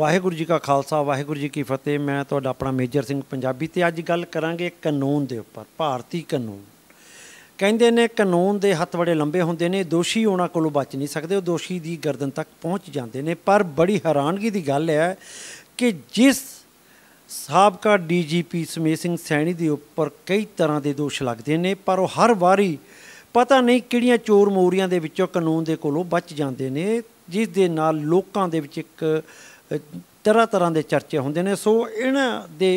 ਵਾਹਿਗੁਰੂ ਜੀ ਕਾ ਖਾਲਸਾ ਵਾਹਿਗੁਰੂ ਜੀ ਕੀ ਫਤਿਹ ਮੈਂ ਤੁਹਾਡਾ ਆਪਣਾ ਮੇਜਰ ਸਿੰਘ ਪੰਜਾਬੀ ਤੇ ਅੱਜ ਗੱਲ ਕਰਾਂਗੇ ਕਾਨੂੰਨ ਦੇ ਉੱਪਰ ਭਾਰਤੀ ਕਾਨੂੰਨ ਕਹਿੰਦੇ ਨੇ ਕਾਨੂੰਨ ਦੇ ਹੱਥ ਬੜੇ ਲੰਬੇ ਹੁੰਦੇ ਨੇ ਦੋਸ਼ੀ ਉਹਨਾਂ ਕੋਲੋਂ ਬਚ ਨਹੀਂ ਸਕਦੇ ਉਹ ਦੋਸ਼ੀ ਦੀ ਗਰਦਨ ਤੱਕ ਪਹੁੰਚ ਜਾਂਦੇ ਨੇ ਪਰ ਬੜੀ ਹੈਰਾਨਗੀ ਦੀ ਗੱਲ ਹੈ ਕਿ ਜਿਸ ਸਾਬਕਾ ਡੀਜੀਪੀ ਸਮੇਤ ਸਿੰਘ ਸੈਣੀ ਦੇ ਉੱਪਰ ਕਈ ਤਰ੍ਹਾਂ ਦੇ ਦੋਸ਼ ਲੱਗਦੇ ਨੇ ਪਰ ਉਹ ਹਰ ਵਾਰੀ ਪਤਾ ਨਹੀਂ ਕਿਹੜੀਆਂ ਚੋਰ ਮੋਰੀਆਂ ਦੇ ਵਿੱਚੋਂ ਕਾਨੂੰਨ ਦੇ ਕੋਲੋਂ ਬਚ ਜਾਂਦੇ ਨੇ ਜਿਸ ਦੇ ਨਾਲ ਲੋਕਾਂ ਦੇ ਵਿੱਚ ਇੱਕ ਤਰ੍ਹਾਂ ਤਰ੍ਹਾਂ ਦੇ ਚਰਚੇ ਹੁੰਦੇ ਨੇ ਸੋ ਇਹਨਾਂ ਦੇ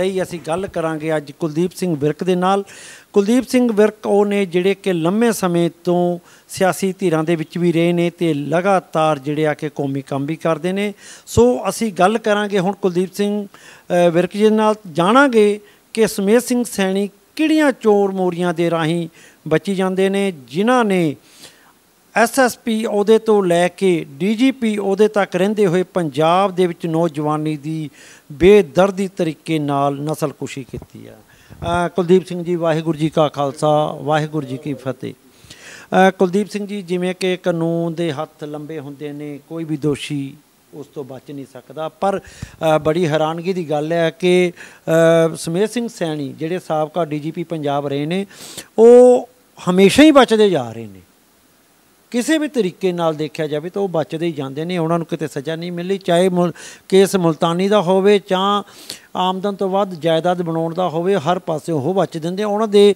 ਲਈ ਅਸੀਂ ਗੱਲ ਕਰਾਂਗੇ ਅੱਜ ਕੁਲਦੀਪ ਸਿੰਘ ਵਿਰਕ ਦੇ ਨਾਲ ਕੁਲਦੀਪ ਸਿੰਘ ਵਿਰਕ ਉਹ ਨੇ ਜਿਹੜੇ ਕਿ ਲੰਮੇ ਸਮੇਂ ਤੋਂ ਸਿਆਸੀ ਧਿਰਾਂ ਦੇ ਵਿੱਚ ਵੀ ਰਹੇ ਨੇ ਤੇ ਲਗਾਤਾਰ ਜਿਹੜੇ ਆ ਕੇ ਕੌਮੀ ਕੰਮ ਵੀ ਕਰਦੇ ਨੇ ਸੋ ਅਸੀਂ ਗੱਲ ਕਰਾਂਗੇ ਹੁਣ ਕੁਲਦੀਪ ਸਿੰਘ ਵਿਰਕ ਜੀ ਨਾਲ ਜਾਣਾਂਗੇ ਕਿ ਸਮੇਤ ਸਿੰਘ ਸੈਣੀ ਕਿਹੜੀਆਂ ਚੋਰ ਮੋਰੀਆਂ ਦੇ ਰਾਹੀਂ ਬਚੀ ਜਾਂਦੇ ਨੇ ਜਿਨ੍ਹਾਂ ਨੇ ਐਸਐਸਪੀ ਉਹਦੇ ਤੋਂ ਲੈ ਕੇ ਡੀਜੀਪੀ ਉਹਦੇ ਤੱਕ ਰਹਿੰਦੇ ਹੋਏ ਪੰਜਾਬ ਦੇ ਵਿੱਚ ਨੌਜਵਾਨੀ ਦੀ ਬੇਦਰਦੀ ਤਰੀਕੇ ਨਾਲ ਨਸਲਕੁਸ਼ੀ ਕੀਤੀ ਆ ਕੁਲਦੀਪ ਸਿੰਘ ਜੀ ਵਾਹਿਗੁਰੂ ਜੀ ਕਾ ਖਾਲਸਾ ਵਾਹਿਗੁਰੂ ਜੀ ਕੀ ਫਤਿਹ ਕੁਲਦੀਪ ਸਿੰਘ ਜੀ ਜਿਵੇਂ ਕਿ ਕਾਨੂੰਨ ਦੇ ਹੱਥ ਲੰਬੇ ਹੁੰਦੇ ਨੇ ਕੋਈ ਵੀ ਦੋਸ਼ੀ ਉਸ ਤੋਂ ਬਚ ਨਹੀਂ ਸਕਦਾ ਪਰ ਬੜੀ ਹੈਰਾਨਗੀ ਦੀ ਗੱਲ ਹੈ ਕਿ ਸਮੇਰ ਸਿੰਘ ਸੈਣੀ ਜਿਹੜੇ ਸਾਬਕਾ ਡੀਜੀਪੀ ਪੰਜਾਬ ਰਹੇ ਨੇ ਉਹ ਹਮੇਸ਼ਾ ਹੀ ਬਚਦੇ ਜਾ ਰਹੇ ਨੇ ਕਿਸੇ ਵੀ ਤਰੀਕੇ ਨਾਲ ਦੇਖਿਆ ਜਾਵੇ ਤਾਂ ਉਹ ਬਚਦੇ ਹੀ ਜਾਂਦੇ ਨੇ ਉਹਨਾਂ ਨੂੰ ਕਿਤੇ ਸਜ਼ਾ ਨਹੀਂ ਮਿਲਦੀ ਚਾਹੇ ਕੇਸ ਮਲਤਾਨੀ ਦਾ ਹੋਵੇ ਜਾਂ ਆਮਦਨ ਤੋਂ ਵੱਧ ਜਾਇਦਾਦ ਬਣਾਉਣ ਦਾ ਹੋਵੇ ਹਰ ਪਾਸੇ ਉਹ ਬਚ ਦਿੰਦੇ ਉਹਨਾਂ ਦੇ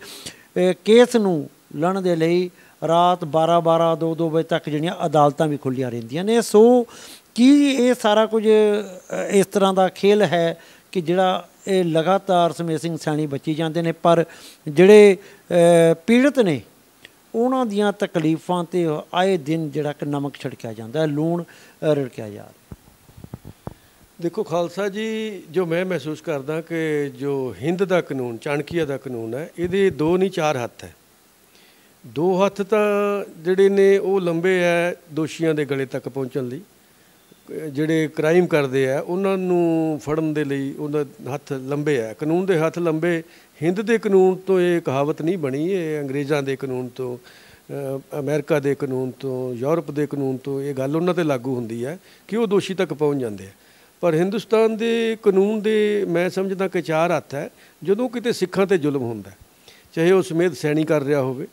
ਕੇਸ ਨੂੰ ਲੜਨ ਦੇ ਲਈ ਰਾਤ 12 12 2 2 ਵਜੇ ਤੱਕ ਜਿਹੜੀਆਂ ਅਦਾਲਤਾਂ ਵੀ ਖੁੱਲੀਆਂ ਰਹਿੰਦੀਆਂ ਨੇ ਸੋ ਕੀ ਇਹ ਸਾਰਾ ਕੁਝ ਇਸ ਤਰ੍ਹਾਂ ਦਾ ਖੇਲ ਹੈ ਕਿ ਜਿਹੜਾ ਇਹ ਲਗਾਤਾਰ ਸਮੇਸਿੰਗ ਸਿਆਣੀ ਬਚੀ ਜਾਂਦੇ ਨੇ ਪਰ ਜਿਹੜੇ ਪੀੜਤ ਨੇ ਉਹਨਾਂ ਦੀਆਂ ਤਕਲੀਫਾਂ ਤੇ ਆਏ ਦਿਨ ਜਿਹੜਾ ਕਿ ਨਮਕ ਛਿੜਕਿਆ ਜਾਂਦਾ ਹੈ ਲੂਣ ਰੜਕਿਆ ਜਾਂਦਾ ਦੇਖੋ ਖਾਲਸਾ ਜੀ ਜੋ ਮੈਂ ਮਹਿਸੂਸ ਕਰਦਾ ਕਿ ਜੋ ਹਿੰਦ ਦਾ ਕਾਨੂੰਨ ਚਾਣਕੀਆ ਦਾ ਕਾਨੂੰਨ ਹੈ ਇਹਦੇ ਦੋ ਨਹੀਂ ਚਾਰ ਹੱਥ ਹੈ ਦੋ ਹੱਥ ਤਾਂ ਜਿਹੜੇ ਨੇ ਉਹ ਲੰਬੇ ਐ ਦੋਸ਼ੀਆਂ ਦੇ ਗਲੇ ਤੱਕ ਪਹੁੰਚਣ ਲਈ ਜਿਹੜੇ ਕ੍ਰਾਈਮ ਕਰਦੇ ਆ ਉਹਨਾਂ ਨੂੰ ਫੜਨ ਦੇ ਲਈ ਉਹਨਾਂ ਹੱਥ ਲੰਬੇ ਆ ਕਾਨੂੰਨ ਦੇ ਹੱਥ ਲੰਬੇ ਹਿੰਦ ਦੇ ਕਾਨੂੰਨ ਤੋਂ ਇਹ ਕਹਾਵਤ ਨਹੀਂ ਬਣੀ ਇਹ ਅੰਗਰੇਜ਼ਾਂ ਦੇ ਕਾਨੂੰਨ ਤੋਂ ਅਮਰੀਕਾ ਦੇ ਕਾਨੂੰਨ ਤੋਂ ਯੂਰਪ ਦੇ ਕਾਨੂੰਨ ਤੋਂ ਇਹ ਗੱਲ ਉਹਨਾਂ ਤੇ ਲਾਗੂ ਹੁੰਦੀ ਹੈ ਕਿ ਉਹ ਦੋਸ਼ੀ ਤੱਕ ਪਹੁੰਚ ਜਾਂਦੇ ਆ ਪਰ ਹਿੰਦੁਸਤਾਨ ਦੇ ਕਾਨੂੰਨ ਦੇ ਮੈਂ ਸਮਝਦਾ ਕਿ ਚਾਰ ਹੱਥ ਹੈ ਜਦੋਂ ਕਿਤੇ ਸਿੱਖਾਂ ਤੇ ਜ਼ੁਲਮ ਹੁੰਦਾ ਚਾਹੇ ਉਹ ਸਮੇਤ ਸੈਣੀ ਕਰ ਰਿਹਾ ਹੋਵੇ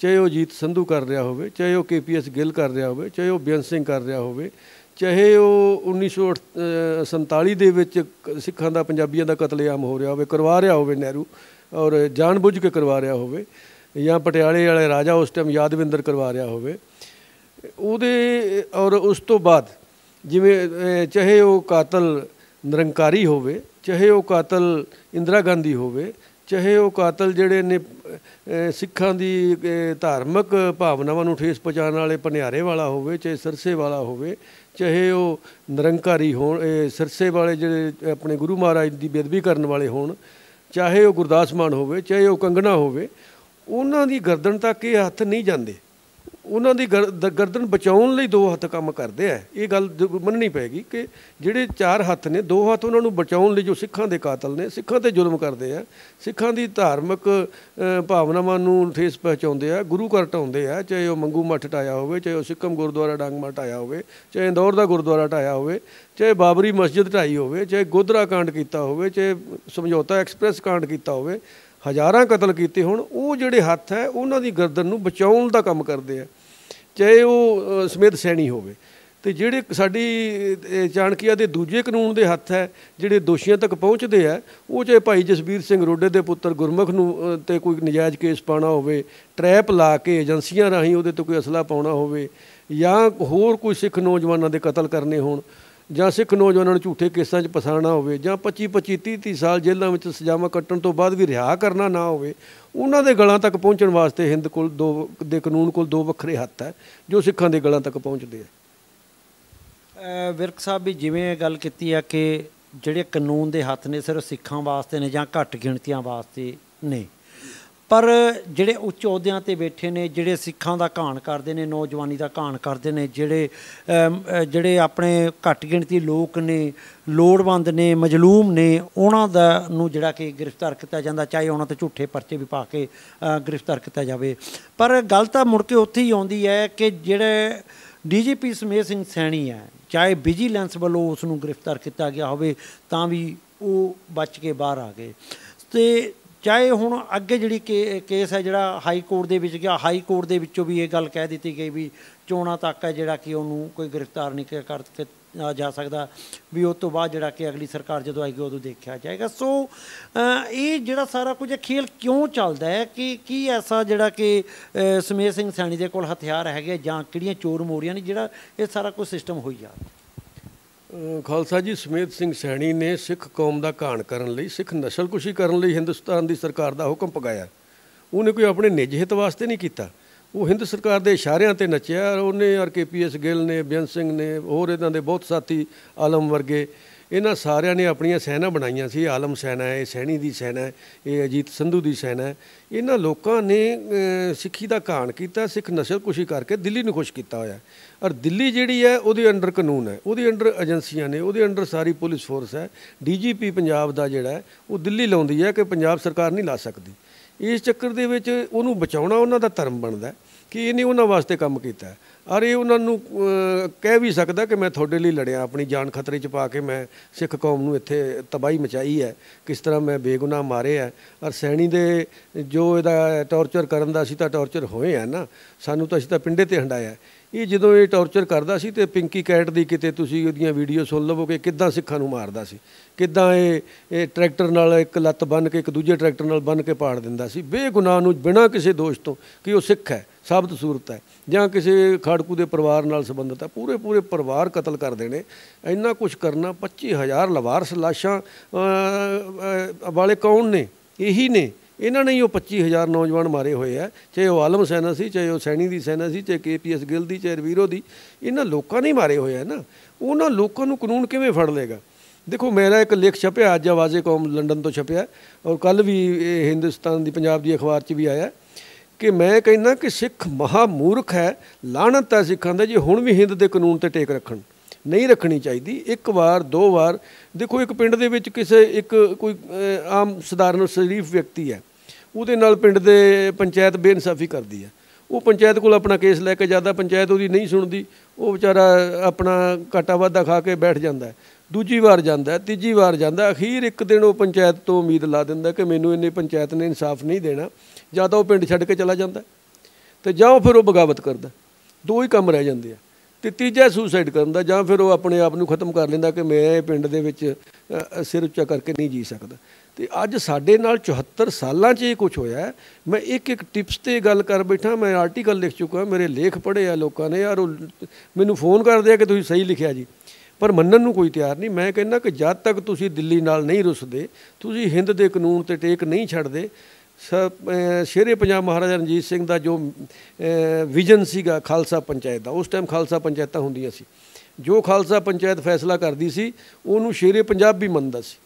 ਚਾਹੇ ਉਹ ਜੀਤ ਸੰਧੂ ਕਰ ਰਿਹਾ ਹੋਵੇ ਚਾਹੇ ਉਹ ਕੇਪੀਐਸ ਗਿੱਲ ਕਰ ਰਿਹਾ ਹੋਵੇ ਚਾਹੇ ਉਹ ਬਿਆਨ ਸਿੰਘ ਕਰ ਰਿਹਾ ਹੋਵੇ ਚਾਹੇ ਉਹ 1947 ਦੇ ਵਿੱਚ ਸਿੱਖਾਂ ਦਾ ਪੰਜਾਬੀਆਂ ਦਾ ਕਤਲੇਆਮ ਹੋ ਰਿਹਾ ਹੋਵੇ ਕਰਵਾ ਰਿਹਾ ਹੋਵੇ ਨਹਿਰੂ ਔਰ ਜਾਣਬੁੱਝ ਕੇ ਕਰਵਾ ਰਿਹਾ ਹੋਵੇ ਜਾਂ ਪਟਿਆਲੇ ਵਾਲੇ ਰਾਜਾ ਉਸ ਟਾਈਮ ਯਾਦਵਿੰਦਰ ਕਰਵਾ ਰਿਹਾ ਹੋਵੇ ਉਹਦੇ ਔਰ ਉਸ ਤੋਂ ਬਾਅਦ ਜਿਵੇਂ ਚਾਹੇ ਉਹ ਕਾਤਲ ਨਿਰੰਕਾਰੀ ਹੋਵੇ ਚਾਹੇ ਉਹ ਕਾਤਲ ਇੰਦਰਾ ਗਾਂਧੀ ਹੋਵੇ ਚਾਹੇ ਉਹ ਕਾਤਲ ਜਿਹੜੇ ਨੇ ਸਿੱਖਾਂ ਦੀ ਧਾਰਮਿਕ ਭਾਵਨਾਵਾਂ ਨੂੰ ਠੇਸ ਪਹੁੰਚਾਉਣ ਵਾਲੇ ਪਨਿਆਰੇ ਵਾਲਾ ਹੋਵੇ ਚਾਹੇ ਸਰਸੇ ਵਾਲਾ ਹੋਵੇ ਚਾਹੇ ਉਹ ਨਿਰੰਕਾਰੀ ਹੋਣ ਸਰਸੇ ਵਾਲੇ ਜਿਹੜੇ ਆਪਣੇ ਗੁਰੂ ਮਹਾਰਾਜ ਦੀ ਬੇਦਬੀ ਕਰਨ ਵਾਲੇ ਹੋਣ ਚਾਹੇ ਉਹ ਗੁਰਦਾਸ ਮਾਨ ਹੋਵੇ ਚਾਹੇ ਉਹ ਕੰਗਣਾ ਹੋਵੇ ਉਹਨਾਂ ਦੀ ਗਰਦਨ ਤੱਕ ਇਹ ਹੱਥ ਨਹੀਂ ਜਾਂਦੇ ਉਹਨਾਂ ਦੀ ਗਰਦਨ ਬਚਾਉਣ ਲਈ ਦੋ ਹੱਥ ਕੰਮ ਕਰਦੇ ਆ ਇਹ ਗੱਲ ਮੰਨਣੀ ਪੈਗੀ ਕਿ ਜਿਹੜੇ ਚਾਰ ਹੱਥ ਨੇ ਦੋ ਹੱਥ ਉਹਨਾਂ ਨੂੰ ਬਚਾਉਣ ਲਈ ਜੋ ਸਿੱਖਾਂ ਦੇ ਕਾਤਲ ਨੇ ਸਿੱਖਾਂ ਤੇ ਜ਼ੁਲਮ ਕਰਦੇ ਆ ਸਿੱਖਾਂ ਦੀ ਧਾਰਮਿਕ ਭਾਵਨਾਵਾਂ ਨੂੰ ਠੇਸ ਪਹੁੰਚਾਉਂਦੇ ਆ ਗੁਰੂ ਘਰ ਟਾਉਂਦੇ ਆ ਚਾਹੇ ਉਹ ਮੰਗੂ ਮੱਠ ਟਾਇਆ ਹੋਵੇ ਚਾਹੇ ਉਹ ਸਿੱਕਮ ਗੁਰਦੁਆਰਾ ਡਾਂਗ ਮੱਠ ਟਾਇਆ ਹੋਵੇ ਚਾਹੇ ਇੰਦੌਰ ਦਾ ਗੁਰਦੁਆਰਾ ਟਾਇਆ ਹੋਵੇ ਚਾਹੇ ਬਾਬਰੀ ਮਸਜਿਦ ਢਾਈ ਹੋਵੇ ਚਾਹੇ ਗੋਦਰਾ ਕਾਂਡ ਕੀਤਾ ਹੋਵੇ ਚਾਹੇ ਸਮਝੌਤਾ ਐਕਸਪ੍ਰੈਸ ਕਾਂਡ ਕੀਤਾ ਹੋਵੇ ਹਜ਼ਾਰਾਂ ਕਤਲ ਕੀਤੇ ਹੋਣ ਉਹ ਜਿਹੜੇ ਹੱਥ ਹੈ ਉਹਨਾਂ ਦੀ ਗਰਦਨ ਨੂੰ ਬਚਾਉਣ ਦਾ ਕੰਮ ਕਰਦੇ ਆ ਚਾਹੇ ਉਹ ਸਮੇਤ ਸੈਣੀ ਹੋਵੇ ਤੇ ਜਿਹੜੇ ਸਾਡੀ ਚਾਣਕੀਆ ਦੇ ਦੂਜੇ ਕਾਨੂੰਨ ਦੇ ਹੱਥ ਹੈ ਜਿਹੜੇ ਦੋਸ਼ੀਆਂ ਤੱਕ ਪਹੁੰਚਦੇ ਆ ਉਹ ਚਾਹੇ ਭਾਈ ਜਸਬੀਰ ਸਿੰਘ ਰੋਡੇ ਦੇ ਪੁੱਤਰ ਗੁਰਮਖ ਨੂੰ ਤੇ ਕੋਈ ਨਜਾਇਜ਼ ਕੇਸ ਪਾਣਾ ਹੋਵੇ ਟ੍ਰੈਪ ਲਾ ਕੇ ਏਜੰਸੀਆਂ ਰਾਹੀਂ ਉਹਦੇ ਤੇ ਕੋਈ ਅਸਲਾ ਪਾਉਣਾ ਹੋਵੇ ਜਾਂ ਹੋਰ ਕੋਈ ਸਿੱਖ ਨੌਜਵਾਨਾਂ ਦੇ ਕਤਲ ਕਰਨੇ ਹੋਣ ਜਾਂ ਸਿੱਖ ਨੌਜਵਾਨਾਂ ਨੂੰ ਝੂਠੇ ਕੇਸਾਂ 'ਚ ਫਸਾਣਾ ਹੋਵੇ ਜਾਂ 25 25 30 30 ਸਾਲ ਜੇਲ੍ਹਾਂ ਵਿੱਚ ਸਜ਼ਾਵਾਂ ਕੱਟਣ ਤੋਂ ਬਾਅਦ ਵੀ ਰਿਹਾ ਕਰਨਾ ਨਾ ਹੋਵੇ ਉਹਨਾਂ ਦੇ ਗਲਾਂ ਤੱਕ ਪਹੁੰਚਣ ਵਾਸਤੇ ਹਿੰਦ ਕੋਲ ਦੋ ਦੇ ਕਾਨੂੰਨ ਕੋਲ ਦੋ ਵੱਖਰੇ ਹੱਥ ਹੈ ਜੋ ਸਿੱਖਾਂ ਦੇ ਗਲਾਂ ਤੱਕ ਪਹੁੰਚਦੇ ਆ ਵਿਰਕ ਸਾਹਿਬ ਵੀ ਜਿਵੇਂ ਗੱਲ ਕੀਤੀ ਆ ਕਿ ਜਿਹੜੇ ਕਾਨੂੰਨ ਦੇ ਹੱਥ ਨੇ ਸਿਰਫ ਸਿੱਖਾਂ ਵਾਸਤੇ ਨੇ ਜਾਂ ਘੱਟ ਗਿਣਤੀਆਂ ਵਾਸਤੇ ਨੇ ਪਰ ਜਿਹੜੇ ਉੱਚ ਅਹੁਦਿਆਂ ਤੇ ਬੈਠੇ ਨੇ ਜਿਹੜੇ ਸਿੱਖਾਂ ਦਾ ਘਾਣ ਕਰਦੇ ਨੇ ਨੌਜਵਾਨੀ ਦਾ ਘਾਣ ਕਰਦੇ ਨੇ ਜਿਹੜੇ ਜਿਹੜੇ ਆਪਣੇ ਘੱਟ ਗਿਣਤੀ ਲੋਕ ਨੇ ਲੋੜਵੰਦ ਨੇ ਮਜਲੂਮ ਨੇ ਉਹਨਾਂ ਦਾ ਨੂੰ ਜਿਹੜਾ ਕਿ ਗ੍ਰਿਫਤਾਰ ਕੀਤਾ ਜਾਂਦਾ ਚਾਹੇ ਉਹਨਾਂ ਤੇ ਝੂਠੇ ਪਰਚੇ ਵੀ ਪਾ ਕੇ ਗ੍ਰਿਫਤਾਰ ਕੀਤਾ ਜਾਵੇ ਪਰ ਗੱਲ ਤਾਂ ਮੁੜ ਕੇ ਉੱਥੇ ਹੀ ਆਉਂਦੀ ਹੈ ਕਿ ਜਿਹੜੇ ਡੀਜੀਪੀ ਸਮੇਸ਼ ਸਿੰਘ ਸੈਣੀ ਹੈ ਚਾਹੇ ਵਿਜੀਲੈਂਸ ਵੱਲੋਂ ਉਸ ਨੂੰ ਗ੍ਰਿਫਤਾਰ ਕੀਤਾ ਗਿਆ ਹੋਵੇ ਤਾਂ ਵੀ ਉਹ ਬਚ ਕੇ ਬਾਹਰ ਆ ਗਏ ਤੇ ਚਾਹੇ ਹੁਣ ਅੱਗੇ ਜਿਹੜੀ ਕੇਸ ਹੈ ਜਿਹੜਾ ਹਾਈ ਕੋਰਟ ਦੇ ਵਿੱਚ ਗਿਆ ਹਾਈ ਕੋਰਟ ਦੇ ਵਿੱਚੋਂ ਵੀ ਇਹ ਗੱਲ ਕਹਿ ਦਿੱਤੀ ਗਈ ਵੀ ਚੋਣਾ ਤੱਕ ਹੈ ਜਿਹੜਾ ਕਿ ਉਹਨੂੰ ਕੋਈ ਗ੍ਰਿਫਤਾਰ ਨਹੀਂ ਕਰ ਜਾ ਸਕਦਾ ਵੀ ਉਸ ਤੋਂ ਬਾਅਦ ਜਿਹੜਾ ਕਿ ਅਗਲੀ ਸਰਕਾਰ ਜਦੋਂ ਆਏਗੀ ਉਦੋਂ ਦੇਖਿਆ ਜਾਏਗਾ ਸੋ ਇਹ ਜਿਹੜਾ ਸਾਰਾ ਕੁਝ ਖੇਲ ਕਿਉਂ ਚੱਲਦਾ ਹੈ ਕਿ ਕੀ ਐਸਾ ਜਿਹੜਾ ਕਿ ਸਮੇਤ ਸਿੰਘ ਸੈਣੀ ਦੇ ਕੋਲ ਹਥਿਆਰ ਹੈਗੇ ਜਾਂ ਕਿਹੜੀਆਂ ਚੋਰ ਮੋਰੀਆਂ ਨੇ ਜਿਹੜਾ ਇਹ ਸਾਰਾ ਕੁਝ ਸਿਸਟਮ ਹੋਈ ਜਾ ਰਿਹਾ ਖਾਲਸਾ ਜੀ ਸਮੇਤ ਸਿੰਘ ਸੈਣੀ ਨੇ ਸਿੱਖ ਕੌਮ ਦਾ ਘਾਣ ਕਰਨ ਲਈ ਸਿੱਖ ਨਸਲਕੁਸ਼ੀ ਕਰਨ ਲਈ ਹਿੰਦੁਸਤਾਨ ਦੀ ਸਰਕਾਰ ਦਾ ਹੁਕਮ ਪਗਾਇਆ ਉਹਨੇ ਕੋਈ ਆਪਣੇ ਨਿੱਜ ਹਿੱਤ ਵਾਸਤੇ ਨਹੀਂ ਕੀਤਾ ਉਹ ਹਿੰਦ ਸਰਕਾਰ ਦੇ ਇਸ਼ਾਰਿਆਂ ਤੇ ਨੱਚਿਆ ਔਰ ਉਹਨੇ ਆਰਕੇਪੀਐਸ ਗਿੱਲ ਨੇ ਬਿਆਨ ਸਿੰਘ ਨੇ ਹੋਰ ਇਦਾਂ ਦੇ ਬਹੁਤ ਸਾਥੀ ਆਲਮ ਵਰਗੇ ਇਹਨਾਂ ਸਾਰਿਆਂ ਨੇ ਆਪਣੀਆਂ ਸੈਨਾ ਬਣਾਈਆਂ ਸੀ ਆਲਮ ਸੈਨਾ ਹੈ ਇਹ ਸੈਣੀ ਦੀ ਸੈਨਾ ਹੈ ਇਹ ਅਜੀਤ ਸੰਧੂ ਦੀ ਸੈਨਾ ਹੈ ਇਹਨਾਂ ਲੋਕਾਂ ਨੇ ਸਿੱਖੀ ਦਾ ਘਾਣ ਕੀਤਾ ਸਿੱਖ ਨਸਲ ਕੁਸ਼ੀ ਕਰਕੇ ਦਿੱਲੀ ਨੂੰ ਖੁਸ਼ ਕੀਤਾ ਹੋਇਆ ਔਰ ਦਿੱਲੀ ਜਿਹੜੀ ਹੈ ਉਹਦੇ ਅੰਡਰ ਕਾਨੂੰਨ ਹੈ ਉਹਦੇ ਅੰਡਰ ਏਜੰਸੀਆਂ ਨੇ ਉਹਦੇ ਅੰਡਰ ਸਾਰੀ ਪੁਲਿਸ ਫੋਰਸ ਹੈ ਡੀਜੀਪੀ ਪੰਜਾਬ ਦਾ ਜਿਹੜਾ ਉਹ ਦਿੱਲੀ ਲਾਉਂਦੀ ਹੈ ਕਿ ਪੰਜਾਬ ਸਰਕਾਰ ਨਹੀਂ ਲਾ ਸਕਦੀ ਇਸ ਚੱਕਰ ਦੇ ਵਿੱਚ ਉਹਨੂੰ ਬਚਾਉਣਾ ਉਹਨਾਂ ਦਾ ਧਰਮ ਬਣਦਾ ਹੈ ਕਿ ਇਹ ਨਹੀਂ ਉਹਨਾਂ ਵਾਸਤੇ ਕੰਮ ਕੀਤਾ ਔਰ ਇਹ ਉਹਨਾਂ ਨੂੰ ਕਹਿ ਵੀ ਸਕਦਾ ਕਿ ਮੈਂ ਤੁਹਾਡੇ ਲਈ ਲੜਿਆ ਆਪਣੀ ਜਾਨ ਖਤਰੇ 'ਚ ਪਾ ਕੇ ਮੈਂ ਸਿੱਖ ਕੌਮ ਨੂੰ ਇੱਥੇ ਤਬਾਹੀ ਮਚਾਈ ਹੈ ਕਿਸ ਤਰ੍ਹਾਂ ਮੈਂ ਬੇਗੁਨਾਹ ਮਾਰੇ ਹੈ ਔਰ ਸੈਣੀ ਦੇ ਜੋ ਇਹਦਾ ਟੌਰਚਰ ਕਰਨ ਦਾ ਸੀ ਤਾਂ ਟੌਰਚਰ ਹੋਏ ਆ ਨਾ ਸਾਨੂੰ ਤਾਂ ਅਸੀਂ ਤਾਂ ਪਿੰਡੇ ਤੇ ਹੰਡਾਇਆ ਇਹ ਜਦੋਂ ਇਹ ਟੌਰਚਰ ਕਰਦਾ ਸੀ ਤੇ ਪਿੰਕੀ ਕੈਟ ਦੀ ਕਿਤੇ ਤੁਸੀਂ ਉਹਦੀਆਂ ਵੀਡੀਓ ਸੁਣ ਲਵੋ ਕਿ ਕਿੱਦਾਂ ਸਿੱਖਾਂ ਨੂੰ ਮਾਰਦਾ ਸੀ ਕਿੱਦਾਂ ਇਹ ਇਹ ਟਰੈਕਟਰ ਨਾਲ ਇੱਕ ਲੱਤ ਬੰਨ ਕੇ ਇੱਕ ਦੂਜੇ ਟਰੈਕਟਰ ਨਾਲ ਬੰਨ ਕੇ ਪਾੜ ਦਿੰਦਾ ਸੀ ਬੇਗੁਨਾਹ ਨੂੰ ਬਿਨਾਂ ਕਿਸੇ ਦੋਸ਼ ਤੋਂ ਕਿ ਉਹ ਸਿੱਖ ਹੈ ਸਾਬਤ ਸੂਰਤ ਹੈ ਜਾਂ ਕਿਸੇ ਖਾੜਕੂ ਦੇ ਪਰਿਵਾਰ ਨਾਲ ਸੰਬੰਧਤ ਹੈ ਪੂਰੇ ਪੂਰੇ ਪਰਿਵਾਰ ਕਤਲ ਕਰ ਦੇਣੇ ਇੰਨਾ ਕੁਝ ਕਰਨਾ 25000 ਲਵਾਰਸ ਲਾਸ਼ਾਂ ਵਾਲੇ ਕੌਣ ਨੇ ਇਹੀ ਨੇ ਇਹਨਾਂ ਨੇ ਹੀ ਉਹ 25000 ਨੌਜਵਾਨ ਮਾਰੇ ਹੋਏ ਆ ਚਾਹੇ ਉਹ ਆਲਮ ਸੈਨਾ ਸੀ ਚਾਹੇ ਉਹ ਸੈਣੀ ਦੀ ਸੈਨਾ ਸੀ ਚਾਹੇ ਕੇਪੀਐਸ ਗਿੱਲ ਦੀ ਚਾਹੇ ਰਵੀਰੋ ਦੀ ਇਹਨਾਂ ਲੋਕਾਂ ਨੇ ਮਾਰੇ ਹੋਏ ਆ ਨਾ ਉਹਨਾਂ ਲੋਕਾਂ ਨੂੰ ਕਾਨੂੰਨ ਕਿਵੇਂ ਫੜ ਲੇਗਾ ਦੇਖੋ ਮੇਰਾ ਇੱਕ ਲੇਖ ਛਪਿਆ ਅੱਜ ਆਵਾਜ਼ੇ ਕੌਮ ਲੰਡਨ ਤੋਂ ਛਪਿਆ ਔਰ ਕੱਲ ਵੀ ਇਹ ਹਿੰਦੁਸਤਾਨ ਦੀ ਪੰਜਾਬ ਦੀ ਅਖਬਾਰ 'ਚ ਵੀ ਆਇਆ ਕਿ ਮੈਂ ਕਹਿੰਦਾ ਕਿ ਸਿੱਖ ਮਹਾ ਮੂਰਖ ਹੈ ਲਾਣਤ ਹੈ ਸਿੱਖਾਂ ਦਾ ਜੇ ਹੁਣ ਵੀ ਹਿੰਦ ਦੇ ਕਾਨੂੰਨ ਤੇ ਟੇਕ ਰੱਖਣ ਨਹੀਂ ਰੱਖਣੀ ਚਾਹੀਦੀ ਇੱਕ ਵਾਰ ਦੋ ਵਾਰ ਦੇਖੋ ਇੱਕ ਪਿੰਡ ਦੇ ਵਿੱਚ ਕਿਸੇ ਇੱਕ ਕੋਈ ਆਮ ਸਧਾਰਨ ਸ਼ਰੀਫ ਵਿਅਕਤੀ ਹੈ ਉਹਦੇ ਨਾਲ ਪਿੰਡ ਦੇ ਪੰਚਾਇਤ ਬੇਇਨਸਾਫੀ ਕਰਦੀ ਹੈ ਉਹ ਪੰਚਾਇਤ ਕੋਲ ਆਪਣਾ ਕੇਸ ਲੈ ਕੇ ਜਾਂਦਾ ਪੰਚਾਇਤ ਉਹਦੀ ਨਹੀਂ ਸੁਣਦੀ ਉਹ ਵਿਚਾਰਾ ਆਪਣਾ ਘਾਟਾ ਵਾਧਾ ਖਾ ਕੇ ਬੈਠ ਜਾਂਦਾ ਦੂਜੀ ਵਾਰ ਜਾਂਦਾ ਤੀਜੀ ਵਾਰ ਜਾਂਦਾ ਅਖੀਰ ਇੱਕ ਦਿਨ ਉਹ ਪੰਚਾਇਤ ਤੋਂ ਉਮੀਦ ਲਾ ਦਿੰਦਾ ਕਿ ਮੈਨੂੰ ਇਹਨੇ ਪੰਚਾਇਤ ਨੇ ਇਨਸਾਫ ਨਹੀਂ ਦੇਣਾ ਜਾਂ ਤਾਂ ਉਹ ਪਿੰਡ ਛੱਡ ਕੇ ਚਲਾ ਜਾਂਦਾ ਤੇ ਜਾਂ ਫਿਰ ਉਹ ਬਗਾਵਤ ਕਰਦਾ ਦੋ ਹੀ ਕੰਮ ਰਹਿ ਜਾਂਦੇ ਆ ਤੇ ਤੀਜਾ ਸੁਸਾਈਡ ਕਰਨ ਦਾ ਜਾਂ ਫਿਰ ਉਹ ਆਪਣੇ ਆਪ ਨੂੰ ਖਤਮ ਕਰ ਲੈਂਦਾ ਕਿ ਮੈਂ ਪਿੰਡ ਦੇ ਵਿੱਚ ਸਿਰ ਉੱਚਾ ਕਰਕੇ ਨਹੀਂ ਜੀ ਸਕਦਾ ਤੇ ਅੱਜ ਸਾਡੇ ਨਾਲ 74 ਸਾਲਾਂ 'ਚ ਇਹ ਕੁਝ ਹੋਇਆ ਮੈਂ ਇੱਕ ਇੱਕ ਟਿਪਸ ਤੇ ਗੱਲ ਕਰ ਬੈਠਾ ਮੈਂ ਆਰਟੀਕਲ ਲਿਖ ਚੁੱਕਾ ਮੇਰੇ ਲੇਖ ਪੜ੍ਹੇ ਆ ਲੋਕਾਂ ਨੇ ਯਾਰ ਮੈਨੂੰ ਫੋਨ ਕਰਦੇ ਆ ਕਿ ਤੁਸੀਂ ਸਹੀ ਲਿਖਿਆ ਜੀ ਪਰ ਮੰਨਣ ਨੂੰ ਕੋਈ ਤਿਆਰ ਨਹੀਂ ਮੈਂ ਕਹਿੰਦਾ ਕਿ ਜਦ ਤੱਕ ਤੁਸੀਂ ਦਿੱਲੀ ਨਾਲ ਨਹੀਂ ਰੁੱਸਦੇ ਤੁਸੀਂ ਹਿੰਦ ਦੇ ਕਾਨੂੰਨ ਤੇ ਟੇਕ ਨਹੀਂ ਛੱਡਦੇ ਸ਼ੇਰੇ ਪੰਜਾਬ ਮਹਾਰਾਜਾ ਰਣਜੀਤ ਸਿੰਘ ਦਾ ਜੋ ਵਿਜ਼ਨ ਸੀਗਾ ਖਾਲਸਾ ਪੰਚਾਇਤ ਦਾ ਉਸ ਟਾਈਮ ਖਾਲਸਾ ਪੰਚਾਇਤਾਂ ਹੁੰਦੀਆਂ ਸੀ ਜੋ ਖਾਲਸਾ ਪੰਚਾਇਤ ਫੈਸਲਾ ਕਰਦੀ ਸੀ ਉਹਨੂੰ ਸ਼ੇਰੇ ਪੰਜਾਬ ਵੀ ਮੰਨਦਾ ਸੀ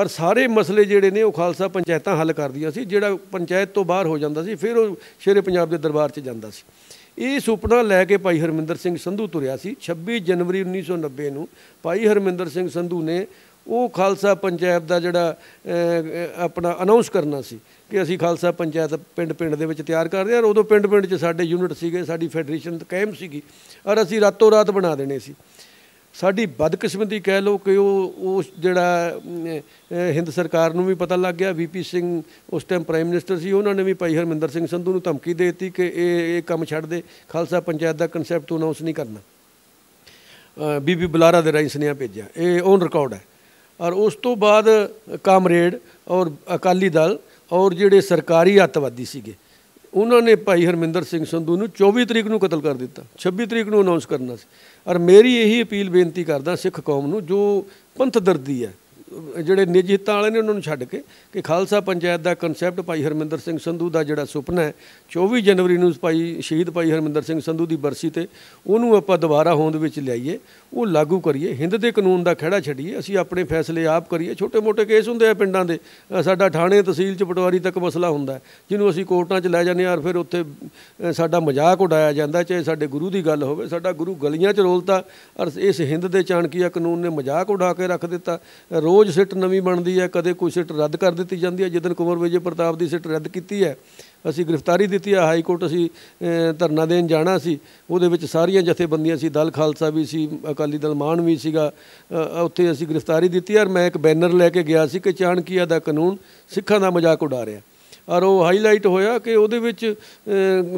ਔਰ ਸਾਰੇ ਮਸਲੇ ਜਿਹੜੇ ਨੇ ਉਹ ਖਾਲਸਾ ਪੰਚਾਇਤਾਂ ਹੱਲ ਕਰਦੀਆਂ ਸੀ ਜਿਹੜਾ ਪੰਚਾਇਤ ਤੋਂ ਬਾਹਰ ਹੋ ਜਾਂਦਾ ਸੀ ਫਿਰ ਉਹ ਸ਼ੇਰੇ ਪੰਜਾਬ ਦੇ ਦਰਬਾਰ 'ਚ ਜਾਂਦਾ ਸੀ ਇਹ ਸੁਪਨਾ ਲੈ ਕੇ ਭਾਈ ਹਰਮਿੰਦਰ ਸਿੰਘ ਸੰਧੂ ਤੁਰਿਆ ਸੀ 26 ਜਨਵਰੀ 1990 ਨੂੰ ਭਾਈ ਹਰਮਿੰਦਰ ਸਿੰਘ ਸੰਧੂ ਨੇ ਉਹ ਖਾਲਸਾ ਪੰਚਾਇਤ ਦਾ ਜਿਹੜਾ ਆਪਣਾ ਅਨਾਉਂਸ ਕਰਨਾ ਸੀ ਕਿ ਅਸੀਂ ਖਾਲਸਾ ਪੰਚਾਇਤ ਪਿੰਡ-ਪਿੰਡ ਦੇ ਵਿੱਚ ਤਿਆਰ ਕਰਦੇ ਹਾਂ ਉਦੋਂ ਪਿੰਡ-ਪਿੰਡ 'ਚ ਸਾਡੇ ਯੂਨਿਟ ਸੀਗੇ ਸਾਡੀ ਫੈਡਰੇਸ਼ਨ ਕਾਇਮ ਸੀਗੀ ਔਰ ਅਸੀਂ ਰਾਤੋ ਰਾਤ ਬਣਾ ਦੇਣੇ ਸੀ ਸਾਡੀ ਬਦਕਿਸਮਤੀ ਕਹਿ ਲਓ ਕਿ ਉਹ ਉਸ ਜਿਹੜਾ ਹਿੰਦ ਸਰਕਾਰ ਨੂੰ ਵੀ ਪਤਾ ਲੱਗ ਗਿਆ ਵੀਪੀ ਸਿੰਘ ਉਸ ਟਾਈਮ ਪ੍ਰਾਈਮ ਮਿਨਿਸਟਰ ਸੀ ਉਹਨਾਂ ਨੇ ਵੀ ਭਾਈ ਹਰਮਿੰਦਰ ਸਿੰਘ ਸੰਧੂ ਨੂੰ ਧਮਕੀ ਦੇ ਦਿੱਤੀ ਕਿ ਇਹ ਇਹ ਕੰਮ ਛੱਡ ਦੇ ਖਾਲਸਾ ਪੰਚਾਇਤ ਦਾ ਕਨਸੈਪਟ ਤੂੰ ਅਨਾਉਂਸ ਨਹੀਂ ਕਰਨਾ ਬੀਬੀ ਬਲਾਰਾ ਦੇ ਰਾਹੀਂ ਸੁਨੇਹਾ ਭੇਜਿਆ ਇਹ ਓਨ ਰਿਕਾਰਡ ਹੈ ਔਰ ਉਸ ਤੋਂ ਬਾਅਦ ਕਾਮਰੇਡ ਔਰ ਅਕਾਲੀ ਦਲ ਔਰ ਜਿਹੜੇ ਸਰਕਾਰੀ ਅਤਵਾਦੀ ਸੀਗੇ ਉਹਨਾਂ ਨੇ ਭਾਈ ਹਰਮਿੰਦਰ ਸਿੰਘ ਸੰਧੂ ਨੂੰ 24 ਤਰੀਕ ਨੂੰ ਕਤਲ ਕਰ ਦਿੱਤਾ 26 ਤਰੀਕ ਨੂੰ ਅਨਾਉਂਸ ਕਰਨਾ ਸੀ ਔਰ ਮੇਰੀ ਇਹੀ ਅਪੀਲ ਬੇਨਤੀ ਕਰਦਾ ਸਿੱਖ ਕੌਮ ਨੂੰ ਜੋ ਪੰਥ ਦਰਦੀ ਹੈ ਜਿਹੜੇ ਨਿੱਜੀ ਹਿੱਤਾਂ ਵਾਲੇ ਨੇ ਉਹਨਾਂ ਨੂੰ ਛੱਡ ਕੇ ਕਿ ਖਾਲਸਾ ਪੰਚਾਇਤ ਦਾ ਕਨਸੈਪਟ ਭਾਈ ਹਰਮਿੰਦਰ ਸਿੰਘ ਸੰਧੂ ਦਾ ਜਿਹੜਾ ਸੁਪਨਾ ਹੈ 24 ਜਨਵਰੀ ਨੂੰ ਭਾਈ ਸ਼ਹੀਦ ਭਾਈ ਹਰਮਿੰਦਰ ਸਿੰਘ ਸੰਧੂ ਦੀ ਬਰਸੀ ਤੇ ਉਹਨੂੰ ਆਪਾਂ ਦੁਬਾਰਾ ਹੋਂਦ ਵਿੱਚ ਲਿਆਈਏ ਉਹ ਲਾਗੂ ਕਰੀਏ ਹਿੰਦ ਦੇ ਕਾਨੂੰਨ ਦਾ ਖਿਹੜਾ ਛੱਡੀਏ ਅਸੀਂ ਆਪਣੇ ਫੈਸਲੇ ਆਪ ਕਰੀਏ ਛੋਟੇ-ਮੋਟੇ ਕੇਸ ਹੁੰਦੇ ਆ ਪਿੰਡਾਂ ਦੇ ਸਾਡਾ ਥਾਣੇ ਤਹਿਸੀਲ ਚ ਪਟਵਾਰੀ ਤੱਕ ਮਸਲਾ ਹੁੰਦਾ ਜਿਹਨੂੰ ਅਸੀਂ ਕੋਰਟਾਂ ਚ ਲੈ ਜਾਂਦੇ ਆ ਫਿਰ ਉੱਥੇ ਸਾਡਾ ਮਜ਼ਾਕ ਉਡਾਇਆ ਜਾਂਦਾ ਚਾਹੇ ਸਾਡੇ ਗੁਰੂ ਦੀ ਗੱਲ ਹੋਵੇ ਸਾਡਾ ਗੁਰੂ ਗਲੀਆਂ ਚ ਰੋਲਤਾ ਔਰ ਇਸ ਹਿੰਦ ਦੇ ਚਾਣਕੀਆ ਕਾਨੂੰਨ ਨੇ ਮਜ਼ਾਕ ਉਡਾ ਕੇ ਰੱਖ ਦਿੱਤਾ ਰੋ ਰੋਜ਼ ਸਿੱਟ ਨਵੀਂ ਬਣਦੀ ਹੈ ਕਦੇ ਕੋਈ ਸਿੱਟ ਰੱਦ ਕਰ ਦਿੱਤੀ ਜਾਂਦੀ ਹੈ ਜਿੱਦਨ ਕੁਮਰ ਵਿਜੇ ਪ੍ਰਤਾਪ ਦੀ ਸਿੱਟ ਰੱਦ ਕੀਤੀ ਹੈ ਅਸੀਂ ਗ੍ਰਿਫਤਾਰੀ ਦਿੱਤੀ ਹੈ ਹਾਈ ਕੋਰਟ ਅਸੀਂ ਧਰਨਾ ਦੇਣ ਜਾਣਾ ਸੀ ਉਹਦੇ ਵਿੱਚ ਸਾਰੀਆਂ ਜਥੇਬੰਦੀਆਂ ਸੀ ਦਲ ਖਾਲਸਾ ਵੀ ਸੀ ਅਕਾਲੀ ਦਲ ਮਾਨ ਵੀ ਸੀਗਾ ਉੱਥੇ ਅਸੀਂ ਗ੍ਰਿਫਤਾਰੀ ਦਿੱਤੀ ਔਰ ਮੈਂ ਇੱਕ ਬੈਨਰ ਲੈ ਕੇ ਗਿਆ ਸੀ ਕਿ ਚਾਣਕੀਆ ਦਾ ਕਾਨੂੰਨ ਸਿੱਖਾਂ ਦਾ ਮਜ਼ਾਕ ਉਡਾ ਰਿਹਾ ਔਰ ਉਹ ਹਾਈਲਾਈਟ ਹੋਇਆ ਕਿ ਉਹਦੇ ਵਿੱਚ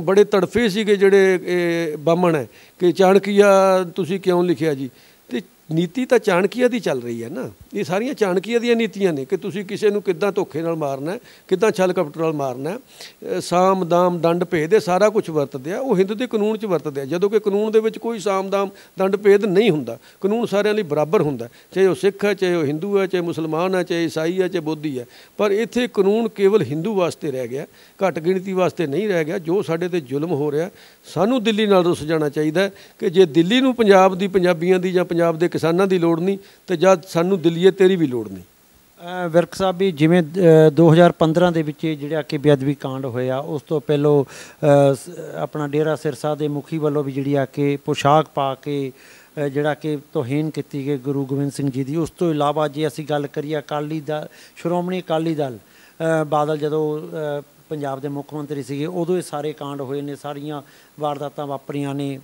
ਬੜੇ ਤੜਫੇ ਸੀਗੇ ਜਿਹੜੇ ਬਾਮਣ ਹੈ ਕਿ ਚਾਣਕੀਆ ਤੁਸੀਂ ਕਿਉਂ ਲਿਖਿਆ ਜੀ ਨੀਤੀ ਤਾਂ ਚਾਣਕੀਆ ਦੀ ਚੱਲ ਰਹੀ ਹੈ ਨਾ ਇਹ ਸਾਰੀਆਂ ਚਾਣਕੀਆ ਦੀਆਂ ਨੀਤੀਆਂ ਨੇ ਕਿ ਤੁਸੀਂ ਕਿਸੇ ਨੂੰ ਕਿੱਦਾਂ ਧੋਖੇ ਨਾਲ ਮਾਰਨਾ ਕਿੱਦਾਂ ਛਲ ਕਪਟ ਨਾਲ ਮਾਰਨਾ ਸਾਮ ਦਾਮ ਦੰਡ ਭੇਦ ਇਹ ਸਾਰਾ ਕੁਝ ਵਰਤਦੇ ਆ ਉਹ ਹਿੰਦੂ ਦੇ ਕਾਨੂੰਨ 'ਚ ਵਰਤਦੇ ਆ ਜਦੋਂ ਕਿ ਕਾਨੂੰਨ ਦੇ ਵਿੱਚ ਕੋਈ ਸਾਮ ਦਾਮ ਦੰਡ ਭੇਦ ਨਹੀਂ ਹੁੰਦਾ ਕਾਨੂੰਨ ਸਾਰਿਆਂ ਲਈ ਬਰਾਬਰ ਹੁੰਦਾ ਚਾਹੇ ਉਹ ਸਿੱਖ ਹੈ ਚਾਹੇ ਉਹ ਹਿੰਦੂ ਹੈ ਚਾਹੇ ਮੁਸਲਮਾਨ ਹੈ ਚਾਹੇ ਈਸਾਈ ਹੈ ਚਾਹੇ ਬੋਧੀ ਹੈ ਪਰ ਇੱਥੇ ਕਾਨੂੰਨ ਕੇਵਲ ਹਿੰਦੂ ਵਾਸਤੇ ਰਹਿ ਗਿਆ ਘੱਟ ਗਿਣਤੀ ਵਾਸਤੇ ਨਹੀਂ ਰਹਿ ਗਿਆ ਜੋ ਸਾਡੇ ਤੇ ਜ਼ੁਲਮ ਹੋ ਰਿਹਾ ਸਾਨੂੰ ਦਿੱਲੀ ਨਾਲ ਰੁੱਸ ਜਾਣਾ ਚਾਹੀਦਾ ਕਿ ਜੇ ਦਿੱਲੀ ਨੂੰ ਪੰਜਾਬ ਦੀ ਪੰਜਾਬੀਆਂ ਦੀ ਜਾਂ ਪੰਜਾਬ ਦੇ ਕਿਸਾਨਾਂ ਦੀ ਲੋੜ ਨਹੀਂ ਤੇ ਜਦ ਸਾਨੂੰ ਦਿੱਲੀਏ ਤੇਰੀ ਵੀ ਲੋੜ ਨਹੀਂ ਵਿਰਕ ਸਾਹਿਬ ਵੀ ਜਿਵੇਂ 2015 ਦੇ ਵਿੱਚ ਜਿਹੜਾ ਕਿ ਬੇਅਦਬੀ ਕਾਂਡ ਹੋਇਆ ਉਸ ਤੋਂ ਪਹਿਲਾਂ ਆਪਣਾ ਡੇਰਾ ਸਿਰਸਾ ਦੇ ਮੁਖੀ ਵੱਲੋਂ ਵੀ ਜਿਹੜੀ ਆ ਕੇ ਪੋਸ਼ਾਕ ਪਾ ਕੇ ਜਿਹੜਾ ਕਿ ਤੋਹੀਨ ਕੀਤੀ ਗਈ ਗੁਰੂ ਗੋਬਿੰਦ ਸਿੰਘ ਜੀ ਦੀ ਉਸ ਤੋਂ ਇਲਾਵਾ ਜੇ ਅਸੀਂ ਗੱਲ ਕਰੀਏ ਅਕਾਲੀ ਦਲ ਸ਼੍ਰੋਮਣੀ ਅਕਾਲੀ ਦਲ ਬਾਦਲ ਜਦੋਂ ਪੰਜਾਬ ਦੇ ਮੁੱਖ ਮੰਤਰੀ ਸੀਗੇ ਉਦੋਂ ਇਹ ਸਾਰੇ ਕਾਂਡ ਹੋਏ ਨੇ ਸਾਰੀਆਂ ਵਾਰਦਾਤਾਂ ਵਾਪਰੀਆਂ ਨੇ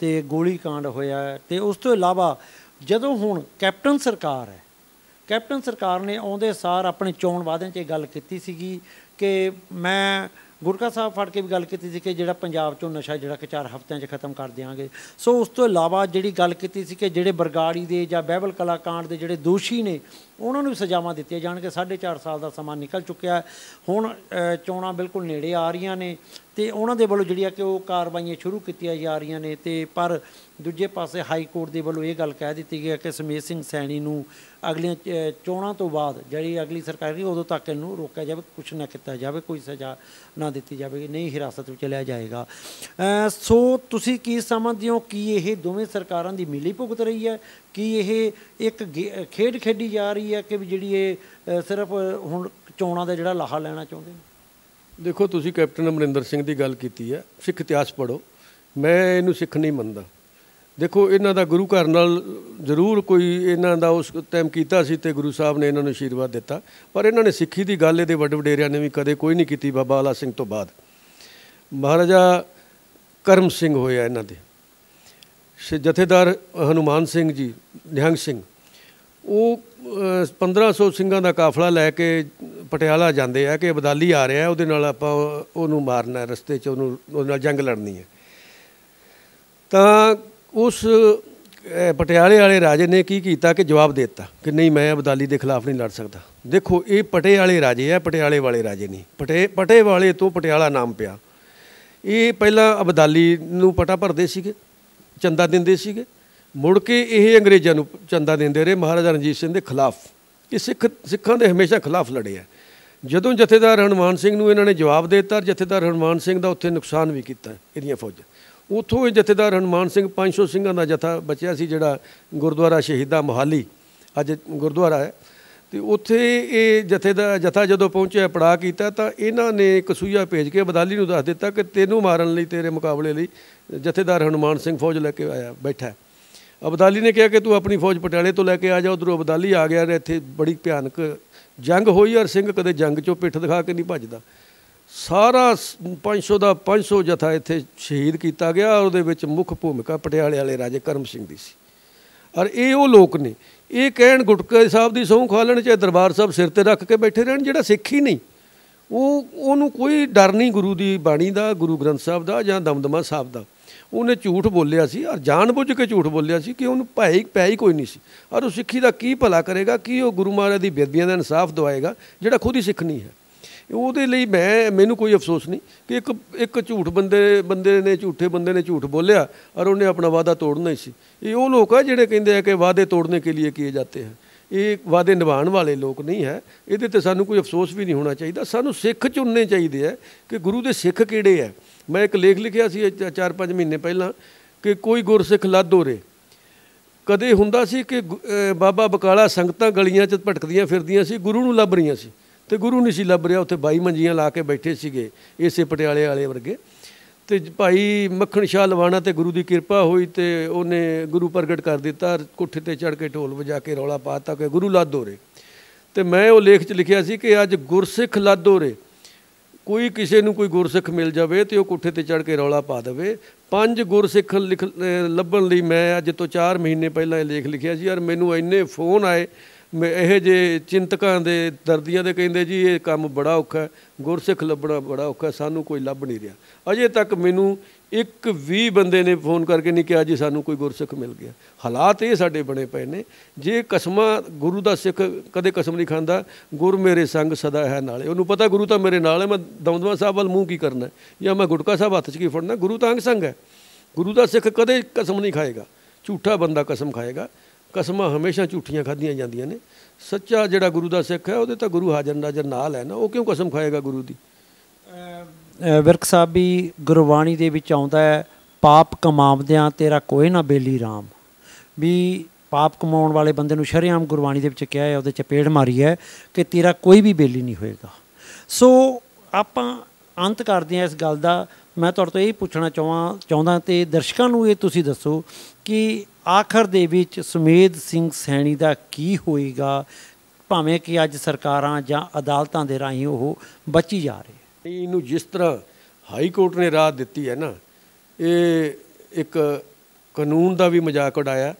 ਤੇ ਗੋਲੀ ਕਾਂਡ ਹੋਇਆ ਤੇ ਉਸ ਤੋਂ ਇਲਾਵਾ ਜਦੋਂ ਹੁਣ ਕੈਪਟਨ ਸਰਕਾਰ ਹੈ ਕੈਪਟਨ ਸਰਕਾਰ ਨੇ ਆਉਂਦੇ ਸਾਰ ਆਪਣੇ ਚੋਣ ਵਾਅਦਿਆਂ 'ਚ ਇਹ ਗੱਲ ਕੀਤੀ ਸੀਗੀ ਕਿ ਮੈਂ ਗੁਰਕਾ ਸਾਹਿਬ ਫੜ ਕੇ ਵੀ ਗੱਲ ਕੀਤੀ ਸੀ ਕਿ ਜਿਹੜਾ ਪੰਜਾਬ ਚੋਂ ਨਸ਼ਾ ਜਿਹੜਾ ਕਿ 4 ਹਫ਼ਤਿਆਂ 'ਚ ਖਤਮ ਕਰ ਦੇਵਾਂਗੇ ਸੋ ਉਸ ਤੋਂ ਇਲਾਵਾ ਜਿਹੜੀ ਗੱਲ ਕੀਤੀ ਸੀ ਕਿ ਜਿਹੜੇ ਬਰਗਾੜੀ ਦੇ ਜਾਂ ਬਹਿਬਲ ਕਲਾਕਾਂਡ ਦੇ ਜਿਹੜੇ ਦੋਸ਼ੀ ਨੇ ਉਹਨਾਂ ਨੂੰ ਸਜ਼ਾਵਾਂ ਦਿੱਤੀਆਂ ਜਾਣਗੇ 4.5 ਸਾਲ ਦਾ ਸਮਾਂ ਨਿਕਲ ਚੁੱਕਿਆ ਹੁਣ ਚੋਣਾਂ ਬਿਲਕੁਲ ਨੇੜੇ ਆ ਰਹੀਆਂ ਨੇ ਤੇ ਉਹਨਾਂ ਦੇ ਵੱਲੋਂ ਜਿਹੜੀਆਂ ਕਿ ਉਹ ਕਾਰਵਾਈਆਂ ਸ਼ੁਰੂ ਕੀਤੀਆਂ ਜਾ ਰਹੀਆਂ ਨੇ ਤੇ ਪਰ ਦੂਜੇ ਪਾਸੇ ਹਾਈ ਕੋਰਟ ਦੇ ਵੱਲੋਂ ਇਹ ਗੱਲ ਕਹਿ ਦਿੱਤੀ ਗਈ ਹੈ ਕਿ ਸਮੇਤ ਸਿੰਘ ਸੈਣੀ ਨੂੰ ਅਗਲੀਆਂ ਚੋਣਾਂ ਤੋਂ ਬਾਅਦ ਜਿਹੜੀ ਅਗਲੀ ਸਰਕਾਰ ਰਹੀ ਉਦੋਂ ਤੱਕ ਇਹਨੂੰ ਰੋਕਿਆ ਜਾਵੇ ਕੁਝ ਨਾ ਕੀਤਾ ਜਾਵੇ ਕੋਈ ਸਜ਼ਾ ਨਾ ਦਿੱਤੀ ਜਾਵੇ ਨਹੀਂ ਹਿਰਾਸਤ ਵਿੱਚ ਲਿਆ ਜਾਏਗਾ ਸੋ ਤੁਸੀਂ ਕੀ ਸਮਝਦੇ ਹੋ ਕਿ ਇਹ ਦੋਵੇਂ ਸਰਕਾਰਾਂ ਦੀ ਮਿਲੀ ਭੁਗਤ ਰਹੀ ਹੈ ਕਿ ਇਹ ਇੱਕ ਖੇਡ ਖੇਡੀ ਜਾ ਰਹੀ ਹੈ ਕਿ ਜਿਹੜੀ ਇਹ ਸਿਰਫ ਹੁਣ ਚੋਣਾਂ ਦਾ ਜਿਹੜਾ ਲਾਹਾ ਲੈਣਾ ਚਾਹੁੰਦੇ ਨੇ ਦੇਖੋ ਤੁਸੀਂ ਕੈਪਟਨ ਅਮਰਿੰਦਰ ਸਿੰਘ ਦੀ ਗੱਲ ਕੀਤੀ ਹੈ ਸਿੱਖ ਇਤਿਹਾਸ ਪੜੋ ਮੈਂ ਇਹਨੂੰ ਸਿੱਖ ਨਹੀਂ ਮੰਨਦਾ ਦੇਖੋ ਇਹਨਾਂ ਦਾ ਗੁਰੂ ਘਰ ਨਾਲ ਜ਼ਰੂਰ ਕੋਈ ਇਹਨਾਂ ਦਾ ਉਸ ਟਾਈਮ ਕੀਤਾ ਸੀ ਤੇ ਗੁਰੂ ਸਾਹਿਬ ਨੇ ਇਹਨਾਂ ਨੂੰ ਅਸ਼ੀਰਵਾਦ ਦਿੱਤਾ ਪਰ ਇਹਨਾਂ ਨੇ ਸਿੱਖੀ ਦੀ ਗੱਲ ਇਹਦੇ ਵੱਡ ਵਡੇਰਿਆਂ ਨੇ ਵੀ ਕਦੇ ਕੋਈ ਨਹੀਂ ਕੀਤੀ ਬਾਬਾ ਆਲਾ ਸਿੰਘ ਤੋਂ ਬਾਅਦ ਮਹਾਰਾਜਾ ਕਰਮ ਸਿੰਘ ਹੋਇਆ ਇਹਨਾਂ ਦੇ ਜਥੇਦਾਰ ਹਨੂਮਾਨ ਸਿੰਘ ਜੀ ਨਿਹੰਗ ਸਿੰਘ ਉਹ 1500 ਸਿੰਘਾਂ ਦਾ ਕਾਫਲਾ ਲੈ ਕੇ ਪਟਿਆਲਾ ਜਾਂਦੇ ਆ ਕਿ ਅਬਦਾਲੀ ਆ ਰਿਹਾ ਉਹਦੇ ਨਾਲ ਆਪਾਂ ਉਹਨੂੰ ਮਾਰਨਾ ਰਸਤੇ 'ਚ ਉਹਨੂੰ ਉਹਦੇ ਨਾਲ ਜੰਗ ਲੜਨੀ ਹੈ ਤਾਂ ਉਸ ਪਟਿਆਲੇ ਵਾਲੇ ਰਾਜੇ ਨੇ ਕੀ ਕੀਤਾ ਕਿ ਜਵਾਬ ਦਿੱਤਾ ਕਿ ਨਹੀਂ ਮੈਂ ਅਬਦਾਲੀ ਦੇ ਖਿਲਾਫ ਨਹੀਂ ਲੜ ਸਕਦਾ ਦੇਖੋ ਇਹ ਪਟੇ ਵਾਲੇ ਰਾਜੇ ਆ ਪਟਿਆਲੇ ਵਾਲੇ ਰਾਜੇ ਨਹੀਂ ਪਟੇ ਪਟੇ ਵਾਲੇ ਤੋਂ ਪਟਿਆਲਾ ਨਾਮ ਪਿਆ ਇਹ ਪਹਿਲਾਂ ਅਬਦਾਲੀ ਨੂੰ ਪਟਾ ਭਰਦੇ ਸੀਗੇ ਚੰਦਾ ਦਿੰਦੇ ਸੀਗੇ ਮੁੜ ਕੇ ਇਹ ਅੰਗਰੇਜ਼ਾਂ ਨੂੰ ਚੰਦਾ ਦਿੰਦੇ ਰਹੇ ਮਹਾਰਾਜਾ ਰਣਜੀਤ ਸਿੰਘ ਦੇ ਖਿਲਾਫ ਇਹ ਸਿੱਖ ਸਿੱਖਾਂ ਦੇ ਹਮੇਸ਼ਾ ਖਿਲਾਫ ਲੜੇ ਆ ਜਦੋਂ ਜਥੇਦਾਰ ਹਨੂਮਾਨ ਸਿੰਘ ਨੂੰ ਇਹਨਾਂ ਨੇ ਜਵਾਬ ਦੇ ਦਿੱਤਾ ਜਥੇਦਾਰ ਹਨੂਮਾਨ ਸਿੰਘ ਦਾ ਉੱਥੇ ਨੁਕਸਾਨ ਵੀ ਕੀਤਾ ਇਹਦੀਆਂ ਫੌਜਾਂ ਉਥੋਂ ਇਹ ਜਥੇਦਾਰ ਹਨੂਮਾਨ ਸਿੰਘ 500 ਸਿੰਘਾਂ ਦਾ ਜਥਾ ਬਚਿਆ ਸੀ ਜਿਹੜਾ ਗੁਰਦੁਆਰਾ ਸ਼ਹੀਦਾ ਮੋਹਾਲੀ ਅੱਜ ਗੁਰਦੁਆਰਾ ਹੈ ਤੇ ਉੱਥੇ ਇਹ ਜਥੇਦਾਰ ਜਥਾ ਜਦੋਂ ਪਹੁੰਚਿਆ ਪੜਾ ਕੀਤਾ ਤਾਂ ਇਹਨਾਂ ਨੇ ਕਸੂਇਆ ਭੇਜ ਕੇ ਬਦਾਲੀ ਨੂੰ ਦੱਸ ਦਿੱਤਾ ਕਿ ਤੈਨੂੰ ਮਾਰਨ ਲਈ ਤੇਰੇ ਮੁਕਾਬਲੇ ਲਈ ਜਥੇਦਾਰ ਹਨੂਮਾਨ ਸਿੰਘ ਫੌਜ ਲੈ ਕੇ ਆਇਆ ਬੈਠਾ ਅਬਦਾਲੀ ਨੇ ਕਿਹਾ ਕਿ ਤੂੰ ਆਪਣੀ ਫੌਜ ਪਟਿਆਲੇ ਤੋਂ ਲੈ ਕੇ ਆ ਜਾ ਉਧਰੋਂ ਅਬਦਾਲੀ ਆ ਗਿਆ ਤੇ ਇੱਥੇ ਬੜੀ ਭਿਆਨਕ ਜੰਗ ਹੋਈ ਔਰ ਸਿੰਘ ਕਦੇ ਜੰਗ 'ਚੋਂ ਪਿੱਠ ਦਿਖਾ ਕੇ ਨਹੀਂ ਭੱਜਦਾ ਸਾਰਾ 500 ਦਾ 500 ਜਥਾ ਇੱਥੇ ਸ਼ਹੀਦ ਕੀਤਾ ਗਿਆ ਔਰ ਉਹਦੇ ਵਿੱਚ ਮੁੱਖ ਭੂਮਿਕਾ ਪਟਿਆਲੇ ਵਾਲੇ ਰਾਜੇ ਕਰਮ ਸਿੰਘ ਦੀ ਸੀ ਔਰ ਇਹ ਉਹ ਲੋਕ ਨੇ ਇਹ ਕਹਿਣ ਗੁਟਕੇ ਸਾਹਿਬ ਦੀ ਸੌਂ ਖਾ ਲੈਣ ਚਾਹੇ ਦਰਬਾਰ ਸਾਹਿਬ ਸਿਰ ਤੇ ਰੱਖ ਕੇ ਬੈਠੇ ਰਹਿਣ ਜਿਹੜਾ ਸਿੱਖ ਹੀ ਨਹੀਂ ਉਹ ਉਹਨੂੰ ਕੋਈ ਡਰ ਨਹੀਂ ਗੁਰੂ ਦੀ ਬਾਣੀ ਦਾ ਗੁਰੂ ਗ੍ਰੰਥ ਸਾਹਿਬ ਦਾ ਜਾਂ ਦਮਦਮਾ ਸਾਹਿਬ ਦਾ ਉਹਨੇ ਝੂਠ ਬੋਲਿਆ ਸੀ ਔਰ ਜਾਣਬੁੱਝ ਕੇ ਝੂਠ ਬੋਲਿਆ ਸੀ ਕਿ ਉਹਨੂੰ ਭਾਈ ਹੀ ਕੋਈ ਨਹੀਂ ਸੀ ਔਰ ਉਹ ਸਿੱਖੀ ਦਾ ਕੀ ਭਲਾ ਕਰੇਗਾ ਕੀ ਉਹ ਗੁਰੂ ਮਹਾਰਾਜ ਦੀ ਬੇਦੀਆਂ ਦਾ ਇਨਸਾਫ ਦਵਾਏਗਾ ਜਿਹੜਾ ਖੁਦ ਹੀ ਸਿੱਖ ਨਹੀਂ ਹੈ ਉਹਦੇ ਲਈ ਮੈਂ ਮੈਨੂੰ ਕੋਈ ਅਫਸੋਸ ਨਹੀਂ ਕਿ ਇੱਕ ਇੱਕ ਝੂਠ ਬੰਦੇ ਬੰਦੇ ਨੇ ਝੂਠੇ ਬੰਦੇ ਨੇ ਝੂਠ ਬੋਲਿਆ ਔਰ ਉਹਨੇ ਆਪਣਾ ਵਾਅਦਾ ਤੋੜਨਾ ਹੀ ਸੀ ਇਹ ਉਹ ਲੋਕ ਆ ਜਿਹੜੇ ਕਹਿੰਦੇ ਆ ਕਿ ਵਾਅਦੇ ਤੋੜਨੇ ਕੇ ਲਈ ਕੀਏ ਜਾਂਦੇ ਹਨ ਇਹ ਵਾਦੇ ਨਿਭਾਉਣ ਵਾਲੇ ਲੋਕ ਨਹੀਂ ਹੈ ਇਹਦੇ ਤੇ ਸਾਨੂੰ ਕੋਈ ਅਫਸੋਸ ਵੀ ਨਹੀਂ ਹੋਣਾ ਚਾਹੀਦਾ ਸਾਨੂੰ ਸਿੱਖ ਚੁਣਨੇ ਚਾਹੀਦੇ ਆ ਕਿ ਗੁਰੂ ਦੇ ਸਿੱਖ ਕਿਹੜੇ ਆ ਮੈਂ ਇੱਕ ਲੇਖ ਲਿਖਿਆ ਸੀ 4-5 ਮਹੀਨੇ ਪਹਿਲਾਂ ਕਿ ਕੋਈ ਗੁਰਸਿੱਖ ਲਾਧੋ ਰੇ ਕਦੇ ਹੁੰਦਾ ਸੀ ਕਿ ਬਾਬਾ ਬਕਾਲਾ ਸੰਗਤਾਂ ਗਲੀਆਂ 'ਚ ਭਟਕਦੀਆਂ ਫਿਰਦੀਆਂ ਸੀ ਗੁਰੂ ਨੂੰ ਲੱਭ ਰਹੀਆਂ ਸੀ ਤੇ ਗੁਰੂ ਨਹੀਂ ਸੀ ਲੱਭ ਰਿਹਾ ਉੱਥੇ ਬਾਈ ਮੰਜੀਆਂ ਲਾ ਕੇ ਬੈਠੇ ਸੀਗੇ ਇਸੇ ਪਟਿਆਲੇ ਵਾਲੇ ਵਰਗੇ ਤੇ ਭਾਈ ਮੱਖਣ ਸ਼ਾਹ ਲਵਾਣਾ ਤੇ ਗੁਰੂ ਦੀ ਕਿਰਪਾ ਹੋਈ ਤੇ ਉਹਨੇ ਗੁਰੂ ਪ੍ਰਗਟ ਕਰ ਦਿੱਤਾ ਕੋਠੇ ਤੇ ਚੜ ਕੇ ਢੋਲ ਵਜਾ ਕੇ ਰੌਲਾ ਪਾਤਾ ਕਿ ਗੁਰੂ ਲਾਦੋਰੇ ਤੇ ਮੈਂ ਉਹ ਲੇਖ 'ਚ ਲਿਖਿਆ ਸੀ ਕਿ ਅੱਜ ਗੁਰਸਿੱਖ ਲਾਦੋਰੇ ਕੋਈ ਕਿਸੇ ਨੂੰ ਕੋਈ ਗੁਰਸਿੱਖ ਮਿਲ ਜਾਵੇ ਤੇ ਉਹ ਕੋਠੇ ਤੇ ਚੜ ਕੇ ਰੌਲਾ ਪਾ ਦੇਵੇ ਪੰਜ ਗੁਰਸਿੱਖ ਲੱਭਣ ਲਈ ਮੈਂ ਅੱਜ ਤੋਂ 4 ਮਹੀਨੇ ਪਹਿਲਾਂ ਇਹ ਲੇਖ ਲਿਖਿਆ ਸੀ ਯਾਰ ਮੈਨੂੰ ਇੰਨੇ ਫੋਨ ਆਏ ਇਹ ਜੇ ਚਿੰਤਕਾਂ ਦੇ ਦਰਦੀਆਂ ਦੇ ਕਹਿੰਦੇ ਜੀ ਇਹ ਕੰਮ ਬੜਾ ਔਖਾ ਗੁਰਸਿੱਖ ਲੱਭਣਾ ਬੜਾ ਔਖਾ ਸਾਨੂੰ ਕੋਈ ਲੱਭ ਨਹੀਂ ਰਿਹਾ ਅਜੇ ਤੱਕ ਮੈਨੂੰ ਇੱਕ ਵੀ ਬੰਦੇ ਨੇ ਫੋਨ ਕਰਕੇ ਨਹੀਂ ਕਿਹਾ ਜੀ ਸਾਨੂੰ ਕੋਈ ਗੁਰਸਿੱਖ ਮਿਲ ਗਿਆ ਹਾਲਾਤ ਇਹ ਸਾਡੇ ਬਣੇ ਪਏ ਨੇ ਜੇ ਕਸਮਾ ਗੁਰੂ ਦਾ ਸਿੱਖ ਕਦੇ ਕਸਮ ਨਹੀਂ ਖਾਂਦਾ ਗੁਰ ਮੇਰੇ ਸੰਗ ਸਦਾ ਹੈ ਨਾਲੇ ਉਹਨੂੰ ਪਤਾ ਗੁਰੂ ਤਾਂ ਮੇਰੇ ਨਾਲ ਹੈ ਮੈਂ ਦਮਦਮਾ ਸਾਹਿਬ ਵੱਲ ਮੂੰਹ ਕੀ ਕਰਨਾ ਜਾਂ ਮੈਂ ਗੁਟਕਾ ਸਾਹਿਬ ਹੱਥ 'ਚ ਕੀ ਫੜਨਾ ਗੁਰੂ ਤਾਂ ਅੰਗ ਸੰਗ ਹੈ ਗੁਰੂ ਦਾ ਸਿੱਖ ਕਦੇ ਕਸਮ ਨਹੀਂ ਖਾਏਗਾ ਝੂਠਾ ਬੰਦਾ ਕਸਮ ਖਾਏਗਾ ਕਸਮਾਂ ਹਮੇਸ਼ਾ ਝੂਠੀਆਂ ਖਾਧੀਆਂ ਜਾਂਦੀਆਂ ਨੇ ਸੱਚਾ ਜਿਹੜਾ ਗੁਰੂ ਦਾ ਸਿੱਖ ਹੈ ਉਹਦੇ ਤਾਂ ਗੁਰੂ ਹਾਜ਼ਰ ਨਾਜ਼ਰ ਨਾਲ ਹੈ ਨਾ ਉਹ ਕਿਉਂ ਕਸਮ ਖਾਏਗਾ ਗੁਰੂ ਦੀ ਵਿਰਖ ਸਾਹਿਬ ਵੀ ਗੁਰਬਾਣੀ ਦੇ ਵਿੱਚ ਆਉਂਦਾ ਹੈ ਪਾਪ ਕਮਾਉਂਦਿਆਂ ਤੇਰਾ ਕੋਈ ਨਾ ਬੇਲੀ RAM ਵੀ ਪਾਪ ਕਮਾਉਣ ਵਾਲੇ ਬੰਦੇ ਨੂੰ ਸ਼ਰਿਆਮ ਗੁਰਬਾਣੀ ਦੇ ਵਿੱਚ ਕਿਹਾ ਹੈ ਉਹਦੇ ਚਪੇੜ ਮਾਰੀ ਹੈ ਕਿ ਤੇਰਾ ਕੋਈ ਵੀ ਬੇਲੀ ਨਹੀਂ ਹੋਏਗਾ ਸੋ ਆਪਾਂ ਅੰਤ ਕਰਦੇ ਹਾਂ ਇਸ ਗੱਲ ਦਾ ਮੈਂ ਤੁਹਾਡੇ ਤੋਂ ਇਹ ਪੁੱਛਣਾ ਚਾਹਾਂ ਚਾਹੁੰਦਾ ਤੇ ਦਰਸ਼ਕਾਂ ਨੂੰ ਇਹ ਤੁਸੀਂ ਦੱਸੋ ਕਿ ਆਖਰ ਦੇ ਵਿੱਚ ਸੁਮੇਧ ਸਿੰਘ ਸੈਣੀ ਦਾ ਕੀ ਹੋਏਗਾ ਭਾਵੇਂ ਕਿ ਅੱਜ ਸਰਕਾਰਾਂ ਜਾਂ ਅਦਾਲਤਾਂ ਦੇ ਰਾਹੀਂ ਉਹ ਬਚੀ ਜਾ ਰਹੀ ਇਹਨੂੰ ਜਿਸ ਤਰ੍ਹਾਂ ਹਾਈ ਕੋਰਟ ਨੇ ਰਾਹ ਦਿੱਤੀ ਹੈ ਨਾ ਇਹ ਇੱਕ ਕਾਨੂੰਨ ਦਾ ਵੀ ਮਜ਼ਾਕ ਉਡਾਇਆ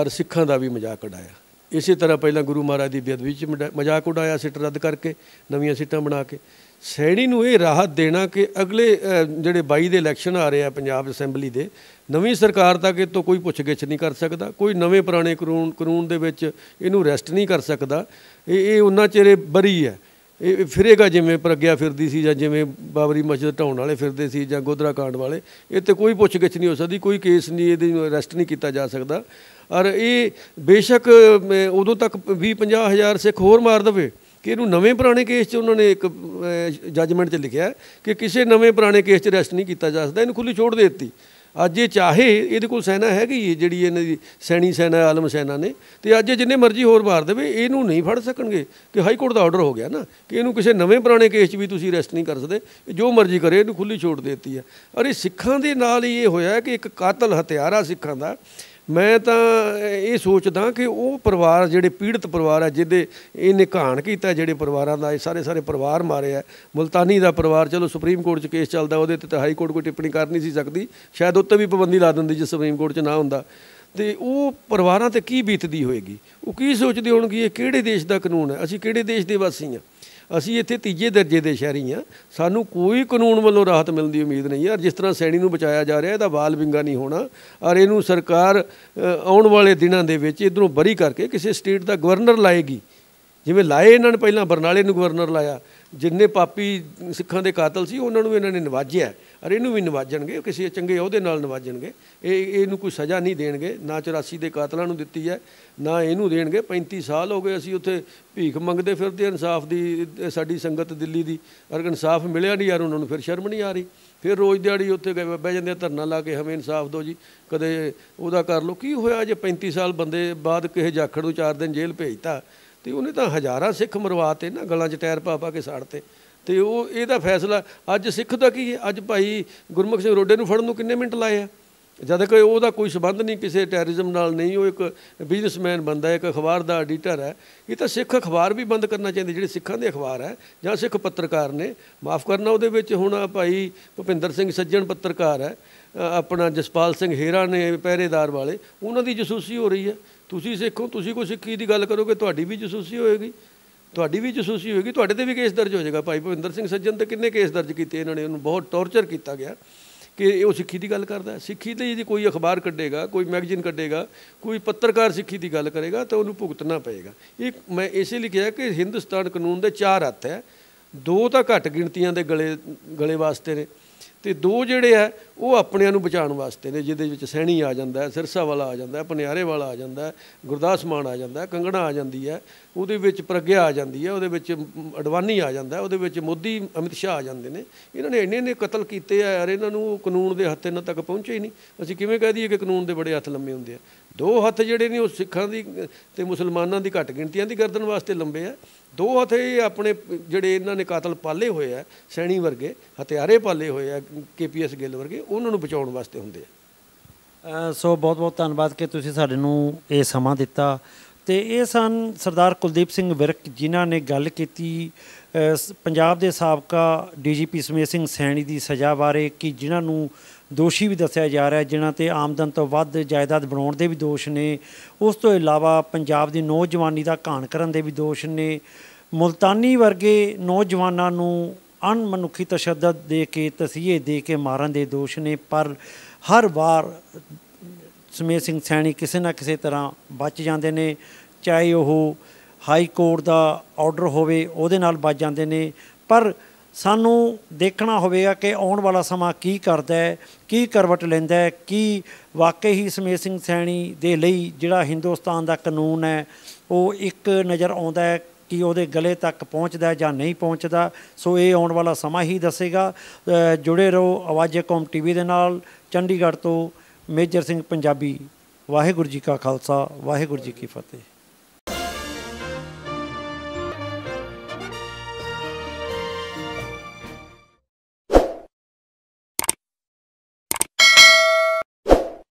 ਔਰ ਸਿੱਖਾਂ ਦਾ ਵੀ ਮਜ਼ਾਕ ਉਡਾਇਆ ਇਸੇ ਤਰ੍ਹਾਂ ਪਹਿਲਾਂ ਗੁਰੂ ਮਹਾਰਾਜ ਦੀ ਬੇਅਦਬੀ ਚ ਮਜ਼ਾਕ ਉਡਾਇਆ ਸਿੱਟ ਰੱਦ ਕਰਕੇ ਨਵੀਆਂ ਸਿੱਟਾਂ ਬਣਾ ਕੇ ਸੈਣੀ ਨੂੰ ਇਹ ਰਾਹਤ ਦੇਣਾ ਕਿ ਅਗਲੇ ਜਿਹੜੇ 22 ਦੇ ਇਲੈਕਸ਼ਨ ਆ ਰਹੇ ਆ ਪੰਜਾਬ ਅਸੈਂਬਲੀ ਦੇ ਨਵੀਂ ਸਰਕਾਰ ਤੱਕ ਇਹ ਤੋਂ ਕੋਈ ਗਿੱਛ ਨਹੀਂ ਕਰ ਸਕਦਾ ਕੋਈ ਨਵੇਂ ਪੁਰਾਣੇ ਕਾਨੂੰਨ ਕਾਨੂੰਨ ਦੇ ਵਿੱਚ ਇਹਨੂੰ ਰੈਸਟ ਨਹੀਂ ਕਰ ਸਕਦਾ ਇਹ ਇਹ ਉਹਨਾਂ ਚਿਹਰੇ ਬਰੀ ਹੈ ਇਹ ਫਿਰੇਗਾ ਜਿਵੇਂ ਪ੍ਰਗਿਆ ਫਿਰਦੀ ਸੀ ਜਾਂ ਜਿਵੇਂ ਬਾਬਰੀ ਮਸਜਿਦ ਢਾਉਣ ਵਾਲੇ ਫਿਰਦੇ ਸੀ ਜਾਂ ਗੋਦਰਾ ਕਾਂਡ ਵਾਲੇ ਇਹ ਤੇ ਕੋਈ ਗਿੱਛ ਨਹੀਂ ਹੋ ਸਕਦੀ ਕੋਈ ਕੇਸ ਨਹੀਂ ਨੂੰ ਰੈਸਟ ਨਹੀਂ ਕੀਤਾ ਜਾ ਸਕਦਾ ਔਰ ਇਹ ਬੇਸ਼ੱਕ ਉਦੋਂ ਤੱਕ 20 50000 ਸਿੱਖ ਹੋਰ ਮਾਰ ਦਵੇ ਕਿ ਇਹਨੂੰ ਨਵੇਂ ਪੁਰਾਣੇ ਕੇਸ 'ਚ ਉਹਨਾਂ ਨੇ ਇੱਕ ਜੱਜਮੈਂਟ 'ਚ ਲਿਖਿਆ ਕਿ ਕਿਸੇ ਨਵੇਂ ਪੁਰਾਣੇ ਕੇਸ 'ਚ ਅਰੈਸਟ ਨਹੀਂ ਕੀਤਾ ਜਾ ਸਕਦਾ ਇਹਨੂੰ ਖੁੱਲੀ ਛੋੜ ਦੇ ਦਿੱਤੀ ਅੱਜ ਇਹ ਚਾਹੇ ਇਹਦੇ ਕੋਲ ਸੈਨਾ ਹੈਗੀ ਹੈ ਜਿਹੜੀ ਇਹਨਾਂ ਦੀ ਸੈਣੀ ਸੈਨਾ ਆਲਮ ਸੈਨਾ ਨੇ ਤੇ ਅੱਜ ਜਿੰਨੇ ਮਰਜ਼ੀ ਹੋਰ ਮਾਰ ਦੇਵੇ ਇਹਨੂੰ ਨਹੀਂ ਫੜ ਸਕਣਗੇ ਕਿ ਹਾਈ ਕੋਰਟ ਦਾ ਆਰਡਰ ਹੋ ਗਿਆ ਨਾ ਕਿ ਇਹਨੂੰ ਕਿਸੇ ਨਵੇਂ ਪੁਰਾਣੇ ਕੇਸ 'ਚ ਵੀ ਤੁਸੀਂ ਅਰੈਸਟ ਨਹੀਂ ਕਰ ਸਕਦੇ ਜੋ ਮਰਜ਼ੀ ਕਰੇ ਇਹਨੂੰ ਖੁੱਲੀ ਛੋੜ ਦੇ ਦਿੱਤੀ ਹੈ ਅਰੇ ਸਿੱਖਾਂ ਦੇ ਨਾਲ ਹੀ ਇਹ ਹੋਇਆ ਕਿ ਇੱਕ ਕਾਤਲ ਹਥਿਆਰਾ ਸਿੱਖਾਂ ਦਾ ਮੈਂ ਤਾਂ ਇਹ ਸੋਚਦਾ ਕਿ ਉਹ ਪਰਿਵਾਰ ਜਿਹੜੇ ਪੀੜਤ ਪਰਿਵਾਰ ਹੈ ਜਿਹਦੇ ਇਹ ਨਿਕਾਣ ਕੀਤਾ ਜਿਹੜੇ ਪਰਿਵਾਰਾਂ ਦਾ ਇਹ ਸਾਰੇ ਸਾਰੇ ਪਰਿਵਾਰ ਮਾਰੇ ਆ ਮਲਤਾਨੀ ਦਾ ਪਰਿਵਾਰ ਚਲੋ ਸੁਪਰੀਮ ਕੋਰਟ 'ਚ ਕੇਸ ਚੱਲਦਾ ਉਹਦੇ ਤੇ ਤਾਂ ਹਾਈ ਕੋਰਟ ਕੋਈ ਟਿੱਪਣੀ ਕਰ ਨਹੀਂ ਸੀ ਸਕਦੀ ਸ਼ਾਇਦ ਉੱਤੇ ਵੀ ਪਾਬੰਦੀ ਲਾ ਦਿੰਦੀ ਜੇ ਸੁਪਰੀਮ ਕੋਰਟ 'ਚ ਨਾ ਹੁੰਦਾ ਤੇ ਉਹ ਪਰਿਵਾਰਾਂ ਤੇ ਕੀ ਬੀਤਦੀ ਹੋਏਗੀ ਉਹ ਕੀ ਸੋਚਦੇ ਹੋਣਗੇ ਇਹ ਕਿਹੜੇ ਦੇਸ਼ ਦਾ ਕਾਨੂੰਨ ਹੈ ਅਸੀਂ ਕਿਹੜੇ ਦੇਸ਼ ਦੇ ਵਾਸੀ ਹਾਂ ਅਸੀਂ ਇੱਥੇ ਤੀਜੇ ਦਰਜੇ ਦੇ ਸ਼ਹਿਰੀ ਆ ਸਾਨੂੰ ਕੋਈ ਕਾਨੂੰਨ ਵੱਲੋਂ ਰਾਹਤ ਮਿਲਣ ਦੀ ਉਮੀਦ ਨਹੀਂ ਹੈ ਜਿਸ ਤਰ੍ਹਾਂ ਸੈਣੀ ਨੂੰ ਬਚਾਇਆ ਜਾ ਰਿਹਾ ਇਹਦਾ ਵਾਲ ਵਿੰਗਾ ਨਹੀਂ ਹੋਣਾ ਔਰ ਇਹਨੂੰ ਸਰਕਾਰ ਆਉਣ ਵਾਲੇ ਦਿਨਾਂ ਦੇ ਵਿੱਚ ਇਧਰੋਂ ਬਰੀ ਕਰਕੇ ਕਿਸੇ ਸਟੇਟ ਦਾ ਗਵਰਨਰ ਲਾਏਗੀ ਜਿਵੇਂ ਲਾਏ ਇਹਨਾਂ ਨੇ ਪਹਿਲਾਂ ਬਰਨਾਲੇ ਨੂੰ ਗਵਰਨਰ ਲਾਇਆ ਜਿੰਨੇ ਪਾਪੀ ਸਿੱਖਾਂ ਦੇ ਕਾਤਲ ਸੀ ਉਹਨਾਂ ਨੂੰ ਇਹਨਾਂ ਨੇ ਨਵਾਜਿਆ ਔਰ ਇਹਨੂੰ ਵੀ ਨਵਾਜਣਗੇ ਕਿਸੇ ਚੰਗੇ ਅਹੁਦੇ ਨਾਲ ਨਵਾਜਣਗੇ ਇਹ ਇਹਨੂੰ ਕੋਈ ਸਜ਼ਾ ਨਹੀਂ ਦੇਣਗੇ ਨਾ 84 ਦੇ ਕਾਤਲਾਂ ਨੂੰ ਦਿੱਤੀ ਹੈ ਨਾ ਇਹਨੂੰ ਦੇਣਗੇ 35 ਸਾਲ ਹੋ ਗਏ ਅਸੀਂ ਉੱਥੇ ਭੀਖ ਮੰਗਦੇ ਫਿਰਦੇ ਇਨਸਾਫ ਦੀ ਸਾਡੀ ਸੰਗਤ ਦਿੱਲੀ ਦੀ ਔਰ ਇਨਸਾਫ ਮਿਲਿਆ ਨਹੀਂ ਯਾਰ ਉਹਨਾਂ ਨੂੰ ਫਿਰ ਸ਼ਰਮ ਨਹੀਂ ਆ ਰਹੀ ਫਿਰ ਰੋਜ਼ ਦਿਹਾੜੀ ਉੱਥੇ ਗਏ ਬਹਿ ਜਾਂਦੇ ਧਰਨਾ ਲਾ ਕੇ ਹਮੇ ਇਨਸਾਫ ਦਿਓ ਜੀ ਕਦੇ ਉਹਦਾ ਕਰ ਲੋ ਕੀ ਹੋਇਆ ਜੇ 35 ਸਾਲ ਬੰਦੇ ਬਾਅਦ ਕਿਸੇ ਜਾਖੜ ਨੂੰ 4 ਦਿਨ ਜੇਲ੍ਹ ਭੇਜਤਾ ਤੇ ਉਹਨੇ ਤਾਂ ਹਜ਼ਾਰਾਂ ਸਿੱਖ ਮਰਵਾਤੇ ਨਾ ਗਲਾਂ 'ਚ ਟਾਇਰ ਪਾ ਪਾ ਕੇ ਸਾੜਤੇ ਤੇ ਉਹ ਇਹਦਾ ਫੈਸਲਾ ਅੱਜ ਸਿੱਖ ਦਾ ਕੀ ਹੈ ਅੱਜ ਭਾਈ ਗੁਰਮੁਖ ਸਿੰਘ ਰੋਡੇ ਨੂੰ ਫੜਨ ਨੂੰ ਕਿੰਨੇ ਮਿੰਟ ਲਾਏ ਆ ਜਦ ਕਿ ਉਹਦਾ ਕੋਈ ਸਬੰਧ ਨਹੀਂ ਕਿਸੇ ਟੈਰਰਿਜ਼ਮ ਨਾਲ ਨਹੀਂ ਉਹ ਇੱਕ ਬਿਜ਼ਨਸਮੈਨ ਬੰਦਾ ਇੱਕ ਅਖਬਾਰ ਦਾ ਐਡੀਟਰ ਹੈ ਇਹ ਤਾਂ ਸਿੱਖ ਅਖਬਾਰ ਵੀ ਬੰਦ ਕਰਨਾ ਚਾਹੁੰਦੇ ਜਿਹੜੇ ਸਿੱਖਾਂ ਦੇ ਅਖਬਾਰ ਹੈ ਜਾਂ ਸਿੱਖ ਪੱਤਰਕਾਰ ਨੇ ਮਾਫ ਕਰਨਾ ਉਹਦੇ ਵਿੱਚ ਹੁਣ ਭਾਈ ਭੁਪਿੰਦਰ ਸਿੰਘ ਸੱਜਣ ਪੱਤਰਕਾਰ ਹੈ ਆਪਣਾ ਜਸਪਾਲ ਸਿੰਘ ਹੀਰਾ ਨੇ ਪਹਿਰੇਦਾਰ ਵਾਲੇ ਉਹਨਾਂ ਦੀ ਜਸੂਸੀ ਹੋ ਰਹੀ ਹੈ ਤੁਸੀਂ ਸਿੱਖੋ ਤੁਸੀਂ ਕੋਈ ਸਿੱਖੀ ਦੀ ਗੱਲ ਕਰੋਗੇ ਤੁਹਾਡੀ ਵੀ ਜਸੂਸੀ ਹੋਏਗੀ ਤੁਹਾਡੀ ਵੀ ਜਸੂਸੀ ਹੋਏਗੀ ਤੁਹਾਡੇ ਤੇ ਵੀ ਕੇਸ ਦਰਜ ਹੋ ਜਾਏਗਾ ਭਾਈ ਭਵਿੰਦਰ ਸਿੰਘ ਸੱਜਣ ਤੇ ਕਿੰਨੇ ਕੇਸ ਦਰਜ ਕੀਤੇ ਇਹਨਾਂ ਨੇ ਉਹਨੂੰ ਬਹੁਤ ਟੌਰਚਰ ਕੀਤਾ ਗਿਆ ਕਿ ਉਹ ਸਿੱਖੀ ਦੀ ਗੱਲ ਕਰਦਾ ਹੈ ਸਿੱਖੀ ਤੇ ਜੇ ਕੋਈ ਅਖਬਾਰ ਕੱਢੇਗਾ ਕੋਈ ਮੈਗਜ਼ੀਨ ਕੱਢੇਗਾ ਕੋਈ ਪੱਤਰਕਾਰ ਸਿੱਖੀ ਦੀ ਗੱਲ ਕਰੇਗਾ ਤਾਂ ਉਹਨੂੰ ਭੁਗਤਣਾ ਪਏਗਾ ਇਹ ਮੈਂ ਇਸੇ ਲਈ ਕਿਹਾ ਕਿ ਹਿੰਦੁਸਤਾਨ ਕਾਨੂੰਨ ਦੇ ਚਾਰ ਹੱਥ ਹੈ ਦੋ ਤਾਂ ਘੱਟ ਗਿਣਤੀਆਂ ਦੇ ਗਲੇ ਗਲੇ ਵਾਸਤੇ ਨੇ ਤੇ ਦੋ ਜਿਹੜੇ ਆ ਉਹ ਆਪਣਿਆਂ ਨੂੰ ਬਚਾਉਣ ਵਾਸਤੇ ਨੇ ਜਿਹਦੇ ਵਿੱਚ ਸਹਿਣੀ ਆ ਜਾਂਦਾ ਹੈ ਸਿਰਸਾ ਵਾਲਾ ਆ ਜਾਂਦਾ ਹੈ ਪਨਿਆਰੇ ਵਾਲਾ ਆ ਜਾਂਦਾ ਹੈ ਗੁਰਦਾਸ ਮਾਨ ਆ ਜਾਂਦਾ ਹੈ ਕੰਗਣਾ ਆ ਜਾਂਦੀ ਹੈ ਉਹਦੇ ਵਿੱਚ ਪ੍ਰਗਿਆ ਆ ਜਾਂਦੀ ਹੈ ਉਹਦੇ ਵਿੱਚ ਅਡਵਾਨੀ ਆ ਜਾਂਦਾ ਉਹਦੇ ਵਿੱਚ ਮੋਦੀ ਅਮਿਤ ਸ਼ਾਹ ਆ ਜਾਂਦੇ ਨੇ ਇਹਨਾਂ ਨੇ ਇੰਨੇ ਨੇ ਕਤਲ ਕੀਤੇ ਆ ਯਾਰ ਇਹਨਾਂ ਨੂੰ ਕਾਨੂੰਨ ਦੇ ਹੱਥ ਇਹਨਾਂ ਤੱਕ ਪਹੁੰਚੇ ਹੀ ਨਹੀਂ ਅਸੀਂ ਕਿਵੇਂ ਕਹਿ ਦਈਏ ਕਿ ਕਾਨੂੰਨ ਦੇ ਬੜੇ ਹੱਥ ਲੰਮੇ ਹੁੰਦੇ ਆ ਦੋ ਹੱਥ ਜਿਹੜੇ ਨੇ ਉਹ ਸਿੱਖਾਂ ਦੀ ਤੇ ਮੁਸਲਮਾਨਾਂ ਦੀ ਘੱਟ ਗਿਣਤੀਆਂ ਦੀ ਗਰਦਨ ਵਾਸਤੇ ਲੰਬੇ ਆ ਦੋ ਹਥੇ ਆਪਣੇ ਜਿਹੜੇ ਇਹਨਾਂ ਨੇ ਕਾਤਲ ਪਾਲੇ ਹੋਏ ਆ ਸੈਣੀ ਵਰਗੇ ਹਥਿਆਰੇ ਪਾਲੇ ਹੋਏ ਆ ਕੇਪੀਐਸ ਗਿੱਲ ਵਰਗੇ ਉਹਨਾਂ ਨੂੰ ਬਚਾਉਣ ਵਾਸਤੇ ਹੁੰਦੇ ਆ ਸੋ ਬਹੁਤ ਬਹੁਤ ਧੰਨਵਾਦ ਕਿ ਤੁਸੀਂ ਸਾਡੇ ਨੂੰ ਇਹ ਸਮਾਂ ਦਿੱਤਾ ਤੇ ਇਹ ਸਨ ਸਰਦਾਰ ਕੁਲਦੀਪ ਸਿੰਘ ਵਿਰਕ ਜਿਨ੍ਹਾਂ ਨੇ ਗੱਲ ਕੀਤੀ ਪੰਜਾਬ ਦੇ ਸਾਬਕਾ ਡੀਜੀਪੀ ਸਮੇਤ ਸਿੰਘ ਸੈਣੀ ਦੀ ਸਜ਼ਾ ਬਾਰੇ ਕਿ ਜਿਨ੍ਹਾਂ ਨੂੰ ਦੋਸ਼ੀ ਵੀ ਦੱਸਿਆ ਜਾ ਰਿਹਾ ਜਿਨ੍ਹਾਂ ਤੇ ਆਮਦਨ ਤੋਂ ਵੱਧ ਜਾਇਦਾਦ ਬਣਾਉਣ ਦੇ ਵੀ ਦੋਸ਼ ਨੇ ਉਸ ਤੋਂ ਇਲਾਵਾ ਪੰਜਾਬ ਦੀ ਨੌਜਵਾਨੀ ਦਾ ਘਾਣ ਕਰਨ ਦੇ ਵੀ ਦੋਸ਼ ਨੇ ਮੁਲਤਾਨੀ ਵਰਗੇ ਨੌਜਵਾਨਾਂ ਨੂੰ ਅਣਮਨੁੱਖੀ ਤਸ਼ੱਦਦ ਦੇ ਕੇ ਤਸੀਹੇ ਦੇ ਕੇ ਮਾਰਨ ਦੇ ਦੋਸ਼ ਨੇ ਪਰ ਹਰ ਵਾਰ ਸਮੇਤ ਸਿੰਘ ਸੈਣੀ ਕਿਸੇ ਨਾ ਕਿਸੇ ਤਰ੍ਹਾਂ ਬਚ ਜਾਂਦੇ ਨੇ ਚਾਹੇ ਉਹ ਹਾਈ ਕੋਰਟ ਦਾ ਆਰਡਰ ਹੋਵੇ ਉਹਦੇ ਨਾਲ ਬਚ ਜਾਂਦੇ ਨੇ ਪਰ ਸਾਨੂੰ ਦੇਖਣਾ ਹੋਵੇਗਾ ਕਿ ਆਉਣ ਵਾਲਾ ਸਮਾਂ ਕੀ ਕਰਦਾ ਹੈ ਕੀ ਕਰਵਟ ਲੈਂਦਾ ਹੈ ਕੀ ਵਾਕਈ ਹੀ ਸਮੇਤ ਸਿੰਘ ਸੈਣੀ ਦੇ ਲਈ ਜਿਹੜਾ ਹਿੰਦੁਸਤਾਨ ਦਾ ਕਾਨੂੰਨ ਹੈ ਉਹ ਇੱਕ ਨਜ਼ਰ ਆਉਂਦਾ ਹੈ ਕਿ ਉਹਦੇ ਗਲੇ ਤੱਕ ਪਹੁੰਚਦਾ ਜਾਂ ਨਹੀਂ ਪਹੁੰਚਦਾ ਸੋ ਇਹ ਆਉਣ ਵਾਲਾ ਸਮਾਂ ਹੀ ਦੱਸੇਗਾ ਜੁੜੇ ਰਹੋ ਆਵਾਜ਼ੇ ਕੌਮ ਟੀਵੀ ਦੇ ਨਾਲ ਚੰਡੀਗੜ੍ਹ ਤੋਂ ਮੇਜਰ ਸਿੰਘ ਪੰਜਾਬੀ ਵਾਹਿਗੁਰੂ ਜੀ ਕਾ ਖਾਲਸਾ ਵਾਹਿਗੁਰੂ ਜੀ ਕੀ ਫਤਿਹ